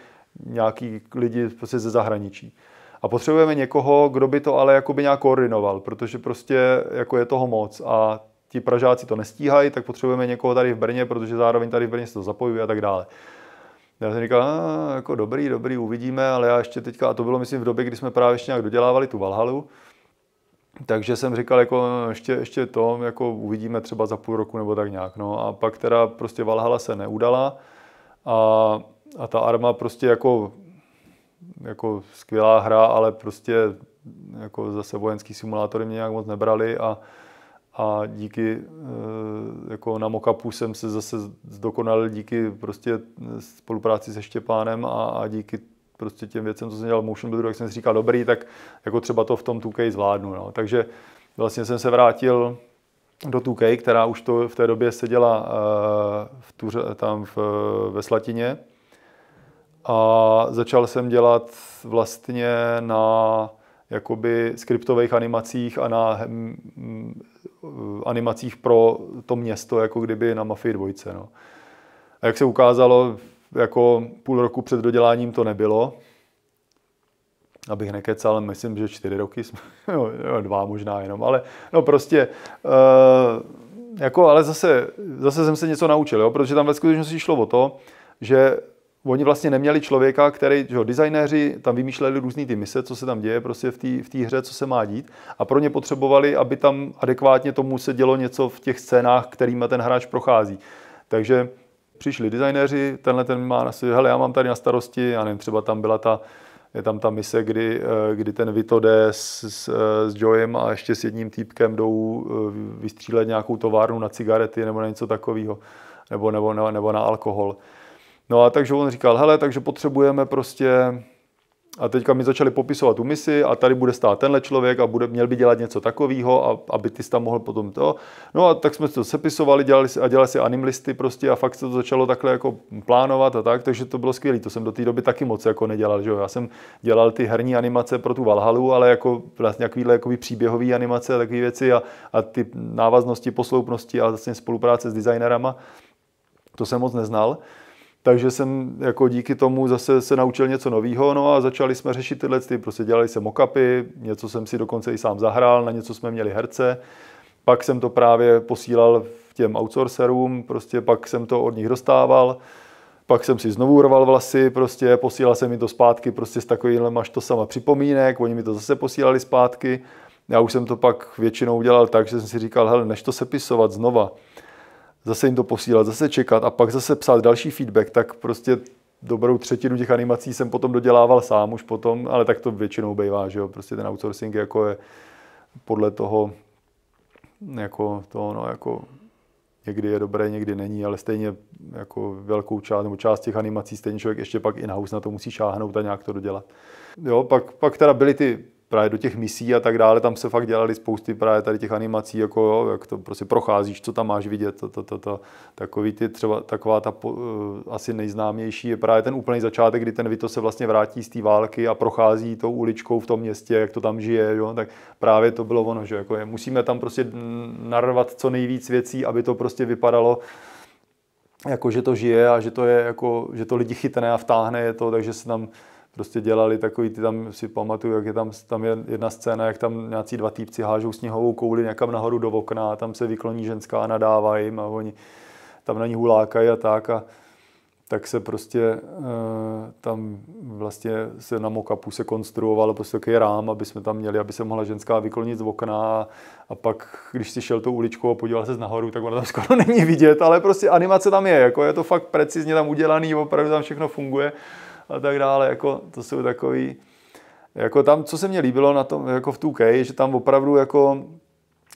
nějaký lidi prostě ze zahraničí. A potřebujeme někoho, kdo by to ale jakoby nějak koordinoval, protože prostě jako je toho moc a ti Pražáci to nestíhají, tak potřebujeme někoho tady v Brně, protože zároveň tady v Brně se to zapojuje a tak dále. Já jsem říkal, jako dobrý, dobrý, uvidíme, ale já ještě teďka, a to bylo myslím v době, kdy jsme právě ještě nějak dodělávali tu Valhalu, takže jsem říkal, jako ještě, ještě to, jako uvidíme třeba za půl roku nebo tak nějak. No a pak teda prostě valhala se neudala a, a ta arma prostě jako, jako skvělá hra, ale prostě jako zase vojenský simulátory mě nějak moc nebrali a, a díky e, jako na mokapu jsem se zase zdokonalil díky prostě spolupráci se Štěpánem a, a díky prostě těm věcem, co jsem dělal motion builderu, jak jsem si říkal, dobrý, tak jako třeba to v tom 2K zvládnu. No. Takže vlastně jsem se vrátil do 2K, která už to v té době seděla eh, v tuře, tam v, ve Slatině. A začal jsem dělat vlastně na jakoby skriptových animacích a na mm, animacích pro to město, jako kdyby na Mafii dvojce. No. A jak se ukázalo, jako půl roku před doděláním to nebylo, abych nekecal, myslím, že čtyři roky jsme, no, dva možná jenom, ale no prostě, uh, jako, ale zase, zase jsem se něco naučil, jo, protože tam ve skutečnosti šlo o to, že oni vlastně neměli člověka, který, že jo, designéři tam vymýšleli různé ty mise, co se tam děje prostě v té hře, co se má dít a pro ně potřebovali, aby tam adekvátně tomu se dělo něco v těch scénách, kterými ten hráč prochází. Takže Přišli designéři, tenhle ten má hele, já mám tady na starosti, já nevím, třeba tam byla ta, je tam ta mise, kdy, eh, kdy ten Vito jde s, s, eh, s Joem a ještě s jedním týpkem jdou eh, vystřílet nějakou továrnu na cigarety nebo na něco takového, nebo, nebo, nebo na alkohol. No a takže on říkal, hele, takže potřebujeme prostě a teďka mi začali popisovat tu misi a tady bude stát tenhle člověk a bude, měl by dělat něco takového, a, aby ty tam mohl potom to. No a tak jsme to sepisovali dělali si, a dělali si anim listy prostě a fakt se to začalo takhle jako plánovat a tak, takže to bylo skvělé. To jsem do té doby taky moc jako nedělal, že jo. Já jsem dělal ty herní animace pro tu Valhalu, ale jako vlastně jakovýhle jakový příběhový animace a takové věci a, a ty návaznosti, posloupnosti a vlastně spolupráce s designerama, to jsem moc neznal. Takže jsem jako díky tomu zase se naučil něco nového, no a začali jsme řešit tyhle, ty, prostě dělali se mockupy, něco jsem si dokonce i sám zahrál, na něco jsme měli herce, pak jsem to právě posílal těm outsourcerům, prostě pak jsem to od nich dostával, pak jsem si znovu urval vlasy, prostě posílal jsem mi to zpátky prostě s takovýmhle máš to sama připomínek, oni mi to zase posílali zpátky, já už jsem to pak většinou udělal, tak, že jsem si říkal, hele, než to sepisovat znova, zase jim to posílat, zase čekat a pak zase psát další feedback, tak prostě dobrou třetinu těch animací jsem potom dodělával sám už potom, ale tak to většinou bývá, že jo, prostě ten outsourcing jako je podle toho, jako to, no, jako někdy je dobré, někdy není, ale stejně jako velkou část nebo část těch animací stejně člověk ještě pak in-house na to musí šáhnout a nějak to dodělat. Jo, pak, pak teda byly ty právě do těch misí a tak dále, tam se fakt dělali spousty právě tady těch animací, jako jo, jak to prostě procházíš, co tam máš vidět, to, to, to, to, takový ty třeba, taková ta po, eh, asi nejznámější je právě ten úplný začátek, kdy ten Vito se vlastně vrátí z té války a prochází tou uličkou v tom městě, jak to tam žije, jo, tak právě to bylo ono, že jako je, musíme tam prostě narvat co nejvíc věcí, aby to prostě vypadalo jako, že to žije a že to je jako, že to lidi chytne a vtáhne je to, takže se tam prostě dělali takový, ty tam si pamatuju, jak je tam, tam je jedna scéna, jak tam nějací dva týpci hážou sněhovou kouli někam nahoru do okna a tam se vykloní ženská a nadává jim a oni tam na ní hulákají a tak a tak se prostě eh, tam vlastně se na mokapu se konstruoval prostě takový rám, aby jsme tam měli, aby se mohla ženská vyklonit z okna a, a pak, když si šel tou uličkou a podíval se z nahoru, tak ona tam skoro není vidět, ale prostě animace tam je, jako je to fakt precizně tam udělaný, opravdu tam všechno funguje a tak dále, jako to jsou takový, jako tam, co se mně líbilo na tom, jako v 2K, že tam opravdu jako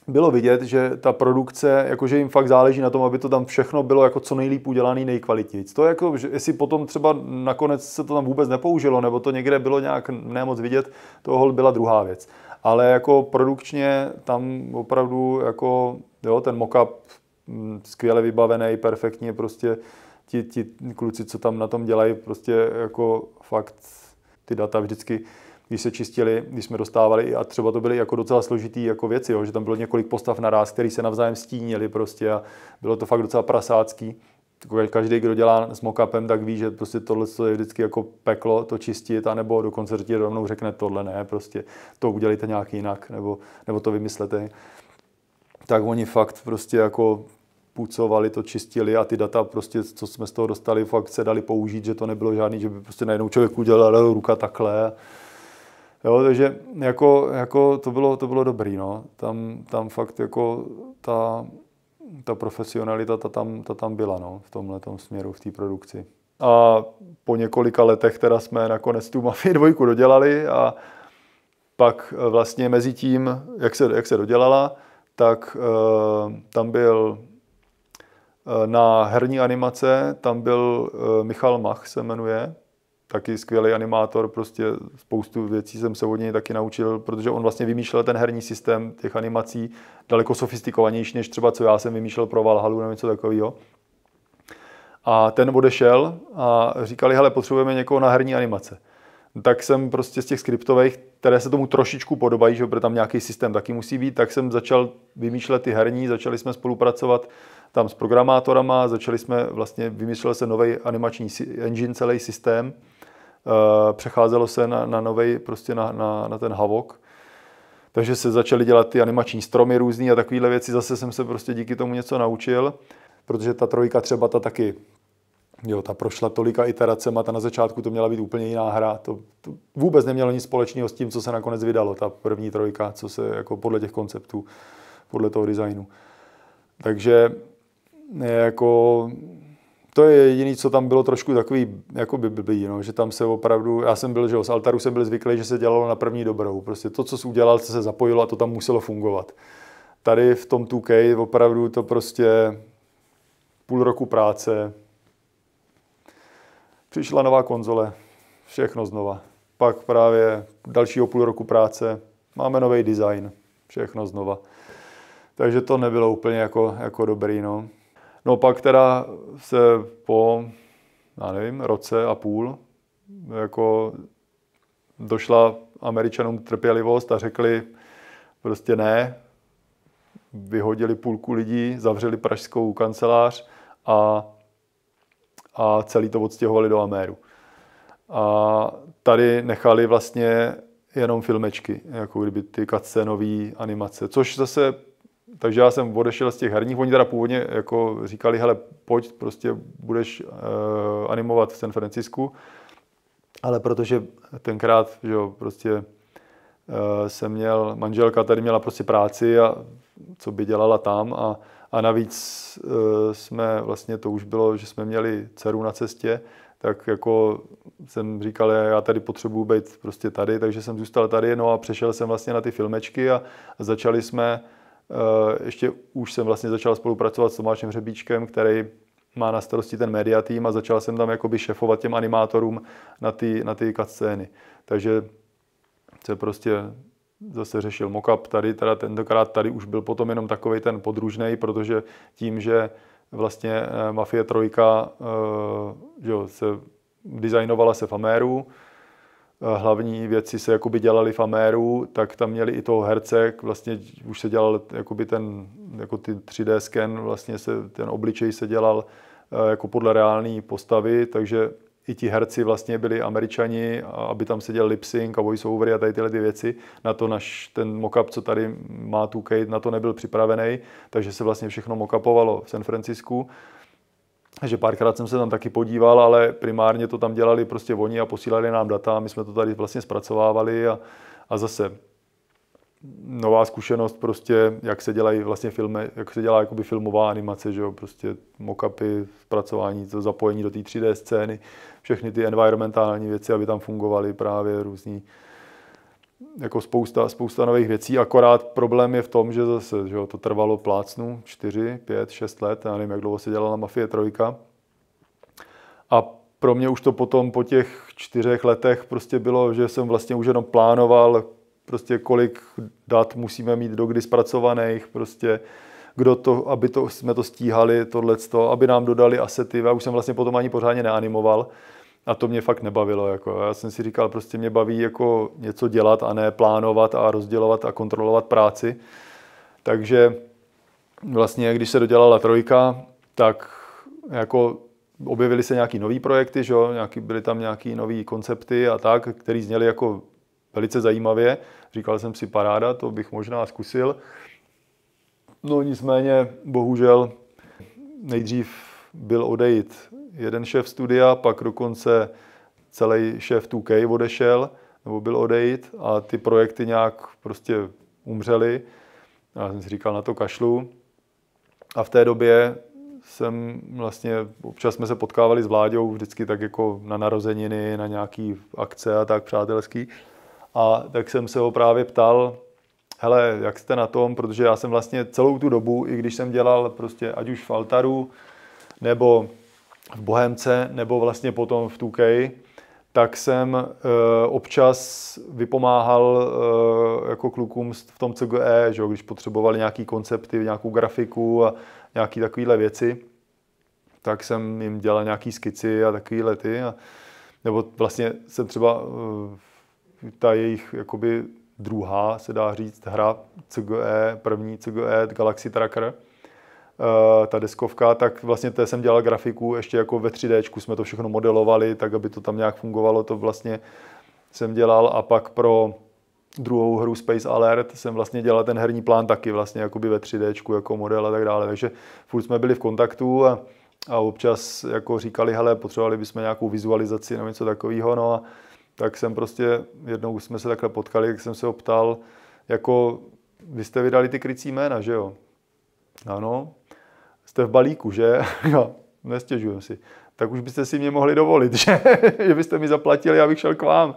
bylo vidět, že ta produkce, jakože jim fakt záleží na tom, aby to tam všechno bylo jako co nejlíp udělané, nejkvalitnější. To je jako, že jestli potom třeba nakonec se to tam vůbec nepoužilo, nebo to někde bylo nějak nemoc vidět, to byla druhá věc. Ale jako produkčně tam opravdu jako, jo, ten mockup mm, skvěle vybavený, perfektně prostě ti, ti kluci, co tam na tom dělají, prostě jako fakt ty data vždycky když se čistili, když jsme dostávali, a třeba to byly jako docela složitý jako věci, jo, že tam bylo několik postav naraz, který se navzájem stínili prostě a bylo to fakt docela prasácký. Každý, kdo dělá s mockupem, tak ví, že prostě tohle je vždycky jako peklo to čistit, anebo dokonce ti rovnou řekne tohle ne, prostě to udělejte nějak jinak, nebo, nebo to vymyslete. Tak oni fakt prostě jako pucovali, to čistili a ty data, prostě, co jsme z toho dostali, fakt se dali použít, že to nebylo žádný, že by prostě najednou člověk udělal ruka takhle. Jo, takže jako, jako to, bylo, to bylo dobrý, no. Tam, tam fakt jako ta, ta profesionalita ta tam, ta tam byla, no, v tomhle směru, v té produkci. A po několika letech teda jsme nakonec tu Mafii dvojku dodělali a pak eh, vlastně mezi tím, jak se, jak se dodělala, tak e, tam byl Eh, na herní animace tam byl eh, Michal Mach, se jmenuje, taky skvělý animátor, prostě spoustu věcí jsem se od něj taky naučil, protože on vlastně vymýšlel ten herní systém těch animací daleko sofistikovanější, než třeba co já jsem vymýšlel pro Valhalu nebo něco takového. A ten odešel a říkali, hele, potřebujeme někoho na herní animace. Tak jsem prostě z těch skriptových, které se tomu trošičku podobají, že tam nějaký systém taky musí být, tak jsem začal vymýšlet ty herní, začali jsme spolupracovat tam s programátorama, začali jsme, vlastně vymyslel se nový animační engine, celý systém, eh, přecházelo se na, na nový, prostě na, na, na ten Havok. Takže se začaly dělat ty animační stromy různý a takovéhle věci. Zase jsem se prostě díky tomu něco naučil, protože ta trojka třeba ta taky, jo, ta prošla tolika iteracema, ta na začátku to měla být úplně jiná hra. To, to vůbec nemělo nic společného s tím, co se nakonec vydalo, ta první trojka, co se jako podle těch konceptů, podle toho designu. Takže jako to je jediné, co tam bylo trošku takový jako by blbý, no, že tam se opravdu, já jsem byl, že jo, z altaru jsem byl zvyklý, že se dělalo na první dobrou. Prostě to, co jsi udělal, se zapojilo a to tam muselo fungovat. Tady v tom 2K opravdu to prostě půl roku práce, přišla nová konzole, všechno znova. Pak právě dalšího půl roku práce, máme nový design, všechno znova. Takže to nebylo úplně jako, jako dobrý, no. No pak teda se po, já nevím, roce a půl jako došla američanům trpělivost a řekli prostě ne, vyhodili půlku lidí, zavřeli pražskou kancelář a, a celý to odstěhovali do Améru. A tady nechali vlastně jenom filmečky, jako kdyby ty cutscenový animace, což zase takže já jsem odešel z těch herních, oni teda původně jako říkali, hele, pojď, prostě budeš uh, animovat v San Francisku, ale protože tenkrát, že jo, prostě uh, jsem měl, manželka tady měla prostě práci a co by dělala tam a, a navíc uh, jsme vlastně, to už bylo, že jsme měli dceru na cestě, tak jako jsem říkal, já tady potřebuju být prostě tady, takže jsem zůstal tady, no a přešel jsem vlastně na ty filmečky a, a začali jsme Eh, ještě už jsem vlastně začal spolupracovat s Tomášem Hřebíčkem, který má na starosti ten media tým a začal jsem tam jakoby šefovat těm animátorům na ty, na ty scény. Takže se prostě zase řešil mockup tady, teda tentokrát tady už byl potom jenom takový ten podružný, protože tím, že vlastně eh, Mafie trojka eh, že jo, se designovala se v Améru, Eh, hlavní věci se jakoby dělaly v Améru, tak tam měli i toho herce, vlastně už se dělal jakoby ten, jako ty 3D scan, vlastně se ten obličej se dělal eh, jako podle reální postavy, takže i ti herci vlastně byli američani, aby tam seděl lip sync a voiceovery a tady tyhle ty věci. Na to naš, ten mockup, co tady má tu Kate, na to nebyl připravený, takže se vlastně všechno mockupovalo v San Francisku že párkrát jsem se tam taky podíval, ale primárně to tam dělali prostě oni a posílali nám data, my jsme to tady vlastně zpracovávali a, a zase nová zkušenost prostě, jak se dělají vlastně filmy, jak se dělá jakoby filmová animace, že jo, prostě mockupy, zpracování, to zapojení do té 3D scény, všechny ty environmentální věci, aby tam fungovaly právě různí jako spousta, spousta nových věcí, akorát problém je v tom, že zase že jo, to trvalo plácnu 4, 5, 6 let, já nevím, jak dlouho se dělala Mafie trojka. A pro mě už to potom po těch čtyřech letech prostě bylo, že jsem vlastně už jenom plánoval, prostě kolik dat musíme mít do kdy zpracovaných, prostě kdo to, aby to, jsme to stíhali, tohleto, aby nám dodali asety. Já už jsem vlastně potom ani pořádně neanimoval, a to mě fakt nebavilo. Jako. Já jsem si říkal, prostě mě baví jako něco dělat a ne plánovat a rozdělovat a kontrolovat práci. Takže vlastně, když se dodělala trojka, tak jako objevily se nějaký nové projekty, že jo? Nějaký, byly tam nějaký nové koncepty a tak, který zněly jako velice zajímavě. Říkal jsem si paráda, to bych možná zkusil. No nicméně, bohužel, nejdřív byl odejít jeden šéf studia, pak dokonce celý šéf 2K odešel, nebo byl odejít a ty projekty nějak prostě umřely. Já jsem si říkal na to kašlu. A v té době jsem vlastně, občas jsme se potkávali s vládou, vždycky tak jako na narozeniny, na nějaký akce a tak přátelský. A tak jsem se ho právě ptal, hele, jak jste na tom, protože já jsem vlastně celou tu dobu, i když jsem dělal prostě ať už v Altaru, nebo v Bohemce nebo vlastně potom v Tukeji, tak jsem eh, občas vypomáhal eh, jako klukům v tom CGE, že jo, když potřebovali nějaký koncepty, nějakou grafiku a nějaké takovéhle věci, tak jsem jim dělal nějaké skici a takovéhle ty. A, nebo vlastně jsem třeba eh, ta jejich jakoby druhá, se dá říct, hra CGE, první CGE Galaxy Tracker, Eh, ta deskovka, tak vlastně té jsem dělal grafiku ještě jako ve 3D, jsme to všechno modelovali, tak aby to tam nějak fungovalo, to vlastně jsem dělal a pak pro druhou hru Space Alert jsem vlastně dělal ten herní plán taky vlastně jakoby ve 3D jako model a tak dále, takže furt jsme byli v kontaktu a, a občas jako říkali, hele, potřebovali bychom nějakou vizualizaci nebo něco takového, no a tak jsem prostě, jednou jsme se takhle potkali, tak jsem se optal, jako vy jste vydali ty krycí jména, že jo? Ano, jste v balíku, že? Jo, nestěžujem si. Tak už byste si mě mohli dovolit, že? že byste mi zaplatili, abych šel k vám.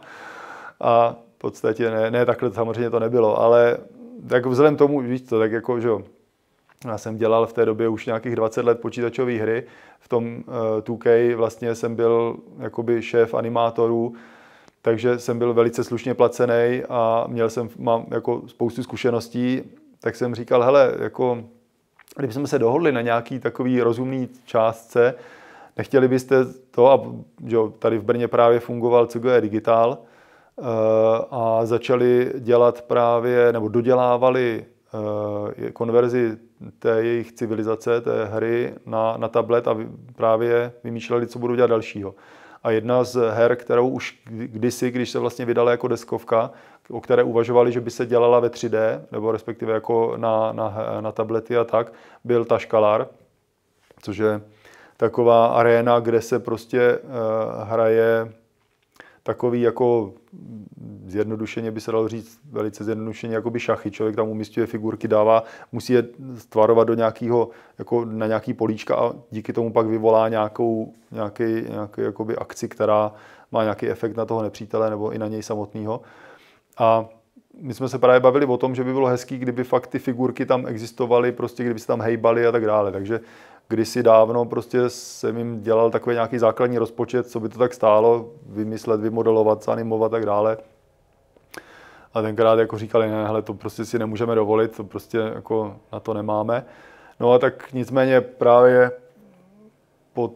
A v podstatě ne, ne takhle samozřejmě to nebylo, ale tak vzhledem tomu, víš to, tak jako, že jo, já jsem dělal v té době už nějakých 20 let počítačové hry. V tom uh, eh, 2K vlastně jsem byl jakoby šéf animátorů, takže jsem byl velice slušně placený a měl jsem, mám jako spoustu zkušeností, tak jsem říkal, hele, jako kdybychom se dohodli na nějaký takový rozumný částce, nechtěli byste to, a jo, tady v Brně právě fungoval CGE Digital, eh, a začali dělat právě, nebo dodělávali eh, konverzi té jejich civilizace, té hry na, na tablet a právě vymýšleli, co budou dělat dalšího. A jedna z her, kterou už kdysi, když se vlastně vydala jako deskovka, o které uvažovali, že by se dělala ve 3D, nebo respektive jako na, na, na tablety a tak, byl Taškalar, což je taková arena, kde se prostě uh, hraje takový jako zjednodušeně by se dalo říct, velice zjednodušeně, jakoby šachy. Člověk tam umístuje figurky, dává, musí je stvarovat do nějakého, jako na nějaký políčka a díky tomu pak vyvolá nějakou, nějaký, nějaký akci, která má nějaký efekt na toho nepřítele nebo i na něj samotného. Uh, a my jsme se právě bavili o tom, že by bylo hezký, kdyby fakt ty figurky tam existovaly, prostě kdyby se tam hejbaly a tak dále. Takže kdysi dávno prostě jsem jim dělal takový nějaký základní rozpočet, co by to tak stálo, vymyslet, vymodelovat, zanimovat a tak dále. A tenkrát jako říkali, ne, hele, to prostě si nemůžeme dovolit, to prostě jako na to nemáme. No a tak nicméně právě po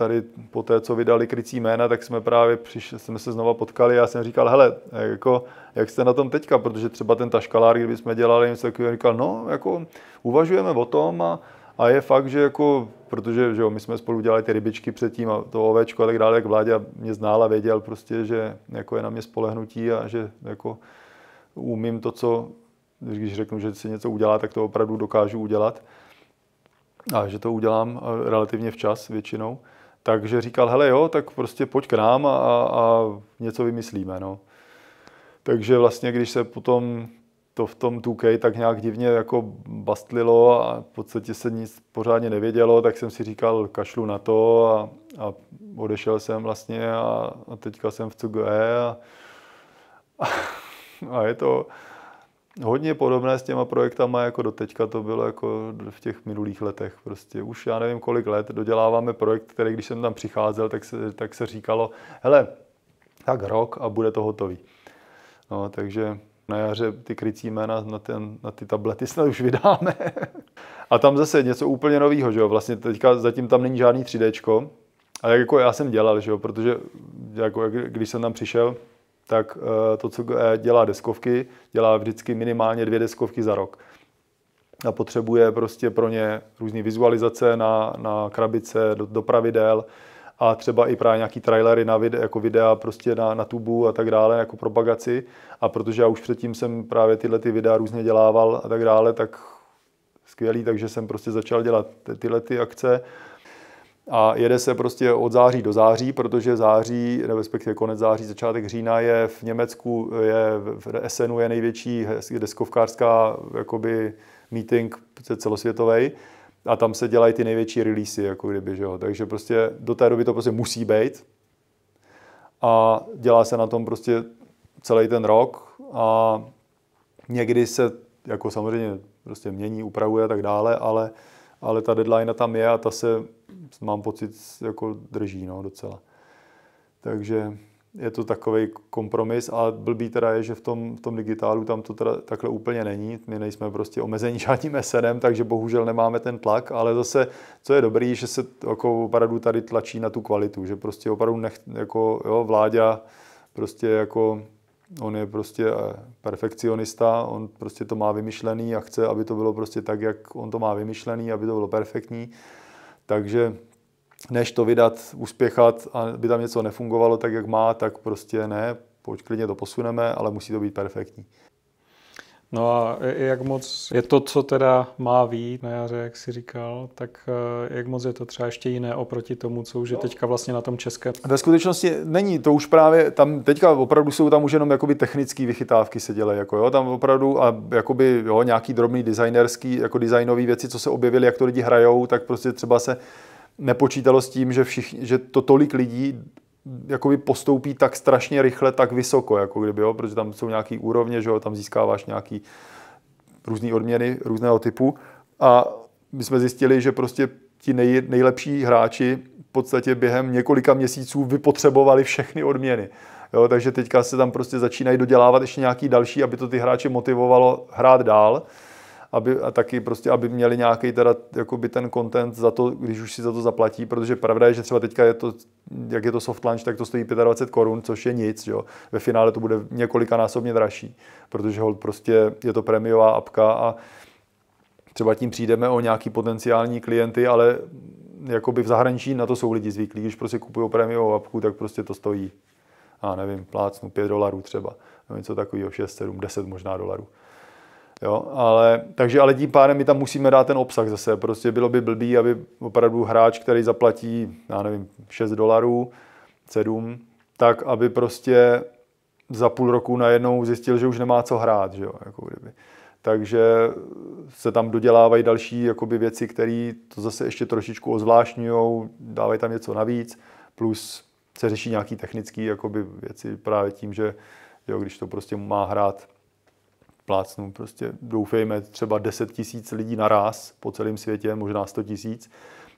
tady po té, co vydali krycí jména, tak jsme právě přišli, jsme se znova potkali a já jsem říkal, hele, jako, jak jste na tom teďka, protože třeba ten taškalár, kdyby jsme dělali něco takového, říkal, no, jako, uvažujeme o tom a, a je fakt, že jako, protože že jo, my jsme spolu dělali ty rybičky předtím a to ovečko a tak dále, jak vládě mě znála, a věděl prostě, že jako je na mě spolehnutí a že jako umím to, co, když řeknu, že si něco udělá, tak to opravdu dokážu udělat a že to udělám relativně včas většinou. Takže říkal, hele jo, tak prostě pojď k nám a, a něco vymyslíme. No. Takže vlastně, když se potom to v tom 2K tak nějak divně jako bastlilo a v podstatě se nic pořádně nevědělo, tak jsem si říkal kašlu na to a, a odešel jsem vlastně a, a teďka jsem v 2 a, a, a je to, hodně podobné s těma projektama jako doteďka to bylo jako v těch minulých letech. Prostě už já nevím kolik let doděláváme projekt, který když jsem tam přicházel, tak se, tak se říkalo, hele, tak rok a bude to hotový. No, takže na jaře ty krycí jména na, ten, na ty tablety snad už vydáme. a tam zase něco úplně nového, že jo? Vlastně teďka zatím tam není žádný 3D, a jako já jsem dělal, že jo? Protože jako, když jsem tam přišel, tak eh, to, co eh, dělá deskovky, dělá vždycky minimálně dvě deskovky za rok. A potřebuje prostě pro ně různé vizualizace na, na krabice, do, do pravidel a třeba i právě nějaký trailery na vide, jako videa prostě na, na tubu a tak dále, jako propagaci. A protože já už předtím jsem právě tyhle ty videa různě dělával a tak dále, tak skvělý, takže jsem prostě začal dělat tyhle ty akce a jede se prostě od září do září, protože září, nebo respektive konec září, začátek října je v Německu, je v Essenu je největší deskovkářská jakoby meeting celosvětový a tam se dělají ty největší releasy, jako kdyby, že jo. Takže prostě do té doby to prostě musí být a dělá se na tom prostě celý ten rok a někdy se, jako samozřejmě prostě mění, upravuje a tak dále, ale ale ta deadline tam je a ta se, mám pocit, jako drží no, docela. Takže je to takový kompromis a blbý teda je, že v tom, v tom digitálu tam to teda takhle úplně není. My nejsme prostě omezení žádným SNM, takže bohužel nemáme ten tlak, ale zase, co je dobrý, že se jako opravdu tady tlačí na tu kvalitu, že prostě opravdu nech, jako, jo, vláďa prostě jako On je prostě eh, perfekcionista, on prostě to má vymyšlený a chce, aby to bylo prostě tak, jak on to má vymyšlený, aby to bylo perfektní. Takže než to vydat, uspěchat a by tam něco nefungovalo tak, jak má, tak prostě ne, pojď klidně to posuneme, ale musí to být perfektní. No a jak moc je to, co teda má vít na jaře, jak si říkal, tak eh, jak moc je to třeba ještě jiné oproti tomu, co už je no. teďka vlastně na tom české? Ve skutečnosti není, to už právě tam teďka opravdu jsou tam už jenom jakoby technické vychytávky se dělají, jako jo, tam opravdu a jakoby jo, nějaký drobný designerský, jako designové věci, co se objevily, jak to lidi hrajou, tak prostě třeba se nepočítalo s tím, že, všichni, že to tolik lidí jakoby postoupí tak strašně rychle, tak vysoko, jako kdyby, jo, protože tam jsou nějaký úrovně, že jo, tam získáváš nějaký různé odměny různého typu a my jsme zjistili, že prostě ti nej, nejlepší hráči v podstatě během několika měsíců vypotřebovali všechny odměny. Jo, takže teďka se tam prostě začínají dodělávat ještě nějaký další, aby to ty hráče motivovalo hrát dál aby, a taky prostě, aby měli nějaký teda jakoby ten content za to, když už si za to zaplatí, protože pravda je, že třeba teďka je to, jak je to soft launch, tak to stojí 25 korun, což je nic, jo. Ve finále to bude několikanásobně dražší, protože hold prostě je to prémiová apka a třeba tím přijdeme o nějaký potenciální klienty, ale jakoby v zahraničí na to jsou lidi zvyklí, když prostě kupují prémiovou apku, tak prostě to stojí, a nevím, plácnu 5 dolarů třeba, nevím co takového, 6, 7, 10 možná dolarů. Jo, ale, takže ale tím pádem my tam musíme dát ten obsah zase. Prostě bylo by blbý, aby opravdu hráč, který zaplatí, já nevím, 6 dolarů, 7, tak aby prostě za půl roku najednou zjistil, že už nemá co hrát, že jo, jako kdyby. Takže se tam dodělávají další jakoby, věci, které to zase ještě trošičku ozvláštňují, dávají tam něco navíc, plus se řeší nějaké technické věci právě tím, že jo, když to prostě má hrát plácnu, prostě doufejme třeba 10 tisíc lidí naraz po celém světě, možná 100 tisíc,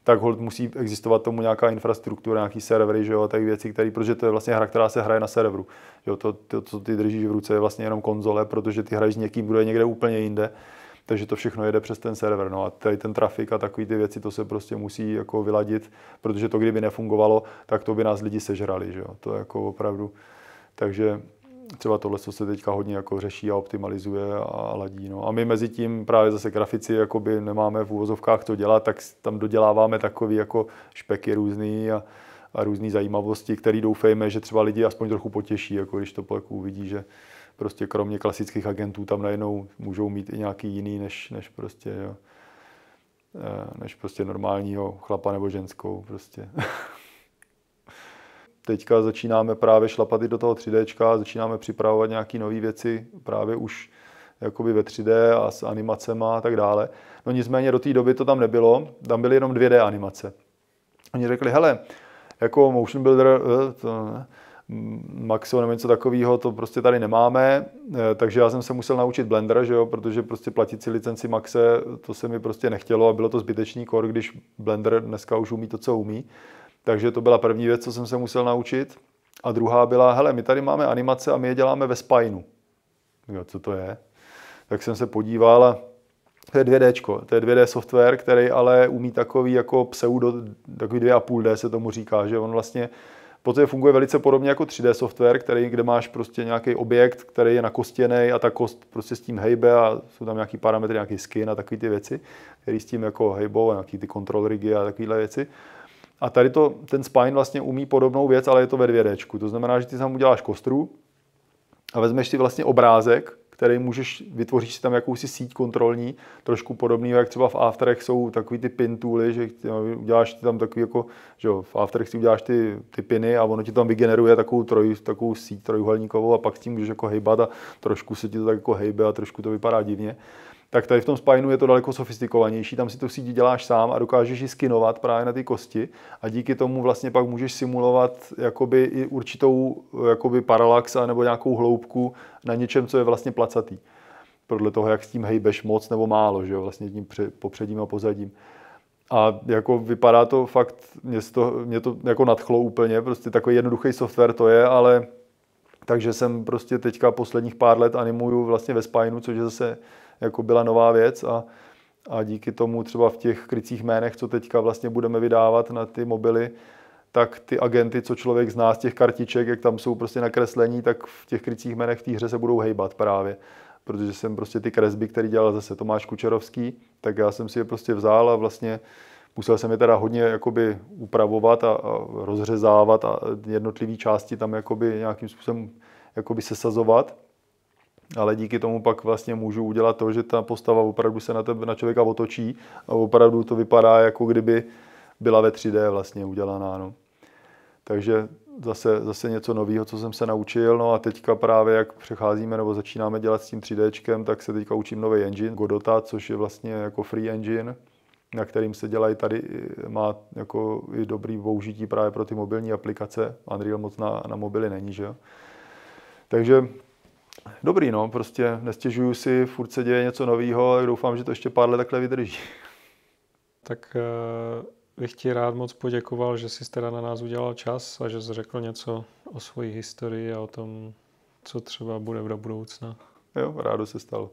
tak hold musí existovat tomu nějaká infrastruktura, nějaký servery, že jo, tak věci, které, protože to je vlastně hra, která se hraje na serveru. jo, to, to, co ty držíš v ruce, je vlastně jenom konzole, protože ty hraješ s někým, kdo je někde úplně jinde. Takže to všechno jede přes ten server. No a tady ten trafik a takové ty věci, to se prostě musí jako vyladit, protože to kdyby nefungovalo, tak to by nás lidi sežrali, že jo. To je jako opravdu. Takže třeba tohle, co se teďka hodně jako řeší a optimalizuje a ladí. No. A my mezi tím právě zase grafici jakoby nemáme v úvozovkách to dělat, tak tam doděláváme takový jako špeky různý a, a různé zajímavosti, které doufejme, že třeba lidi aspoň trochu potěší, jako když to pak uvidí, že prostě kromě klasických agentů tam najednou můžou mít i nějaký jiný než, než prostě, jo, e, než prostě normálního chlapa nebo ženskou prostě. teďka začínáme právě šlapat i do toho 3D, začínáme připravovat nějaké nové věci právě už jakoby ve 3D a s animacema a tak dále. No nicméně do té doby to tam nebylo, tam byly jenom 2D animace. Oni řekli, hele, jako motion builder, eh, to, ne, Maxo nebo něco takového, to prostě tady nemáme, eh, takže já jsem se musel naučit Blender, že jo, protože prostě platit si licenci Maxe, to se mi prostě nechtělo a bylo to zbytečný kor, když Blender dneska už umí to, co umí. Takže to byla první věc, co jsem se musel naučit. A druhá byla, hele, my tady máme animace a my je děláme ve Spineu. Jo, co to je? Tak jsem se podíval a to je 2D, to je 2D software, který ale umí takový jako pseudo, takový 2,5D se tomu říká, že on vlastně Protože funguje velice podobně jako 3D software, který, kde máš prostě nějaký objekt, který je nakostěný a ta kost prostě s tím hejbe a jsou tam nějaký parametry, nějaký skin a takové ty věci, které s tím jako hejbou a nějaký ty control rigy a takovéhle věci. A tady to, ten spine vlastně umí podobnou věc, ale je to ve 2 To znamená, že ty tam uděláš kostru a vezmeš si vlastně obrázek, který můžeš, vytvoříš si tam jakousi síť kontrolní, trošku podobný, jak třeba v Afterech jsou takový ty pin tooly, že eh, uděláš tam takový jako, že jo, v Afterech si uděláš ty, ty piny a ono ti tam vygeneruje takovou, troj, takovou síť trojuhelníkovou a pak s tím můžeš jako hejbat a trošku se ti to tak jako hejbe a trošku to vypadá divně tak tady v tom spajnu je to daleko sofistikovanější, tam si to sítí děláš sám a dokážeš ji skinovat právě na ty kosti a díky tomu vlastně pak můžeš simulovat jakoby i určitou jakoby paralax nebo nějakou hloubku na něčem, co je vlastně placatý. Podle toho, jak s tím hejbeš moc nebo málo, že jo, vlastně tím popředím a pozadím. A jako vypadá to fakt, mě to, mě to jako nadchlo úplně, prostě takový jednoduchý software to je, ale takže jsem prostě teďka posledních pár let animuju vlastně ve spineu, což je zase jako byla nová věc a, a díky tomu třeba v těch krycích jménech, co teďka vlastně budeme vydávat na ty mobily, tak ty agenty, co člověk zná z těch kartiček, jak tam jsou prostě nakreslení, tak v těch krycích jménech v té hře se budou hejbat právě. Protože jsem prostě ty kresby, které dělal zase Tomáš Kučerovský, tak já jsem si je prostě vzal a vlastně musel jsem je teda hodně jakoby upravovat a, a rozřezávat a jednotlivé části tam jakoby nějakým způsobem jakoby sesazovat ale díky tomu pak vlastně můžu udělat to, že ta postava opravdu se na, tebe, na člověka otočí a opravdu to vypadá, jako kdyby byla ve 3D vlastně udělaná. No. Takže zase, zase něco nového, co jsem se naučil. No a teďka právě, jak přecházíme nebo začínáme dělat s tím 3D, tak se teďka učím nový engine, Godota, což je vlastně jako free engine, na kterým se dělají tady, má jako i dobrý použití právě pro ty mobilní aplikace. Unreal moc na, na mobily není, že jo. Takže dobrý, no, prostě nestěžuju si, furt se děje něco nového, tak doufám, že to ještě pár let takhle vydrží. Tak eh, bych ti rád moc poděkoval, že jsi teda na nás udělal čas a že jsi řekl něco o své historii a o tom, co třeba bude do budoucna. Jo, rádo se stalo.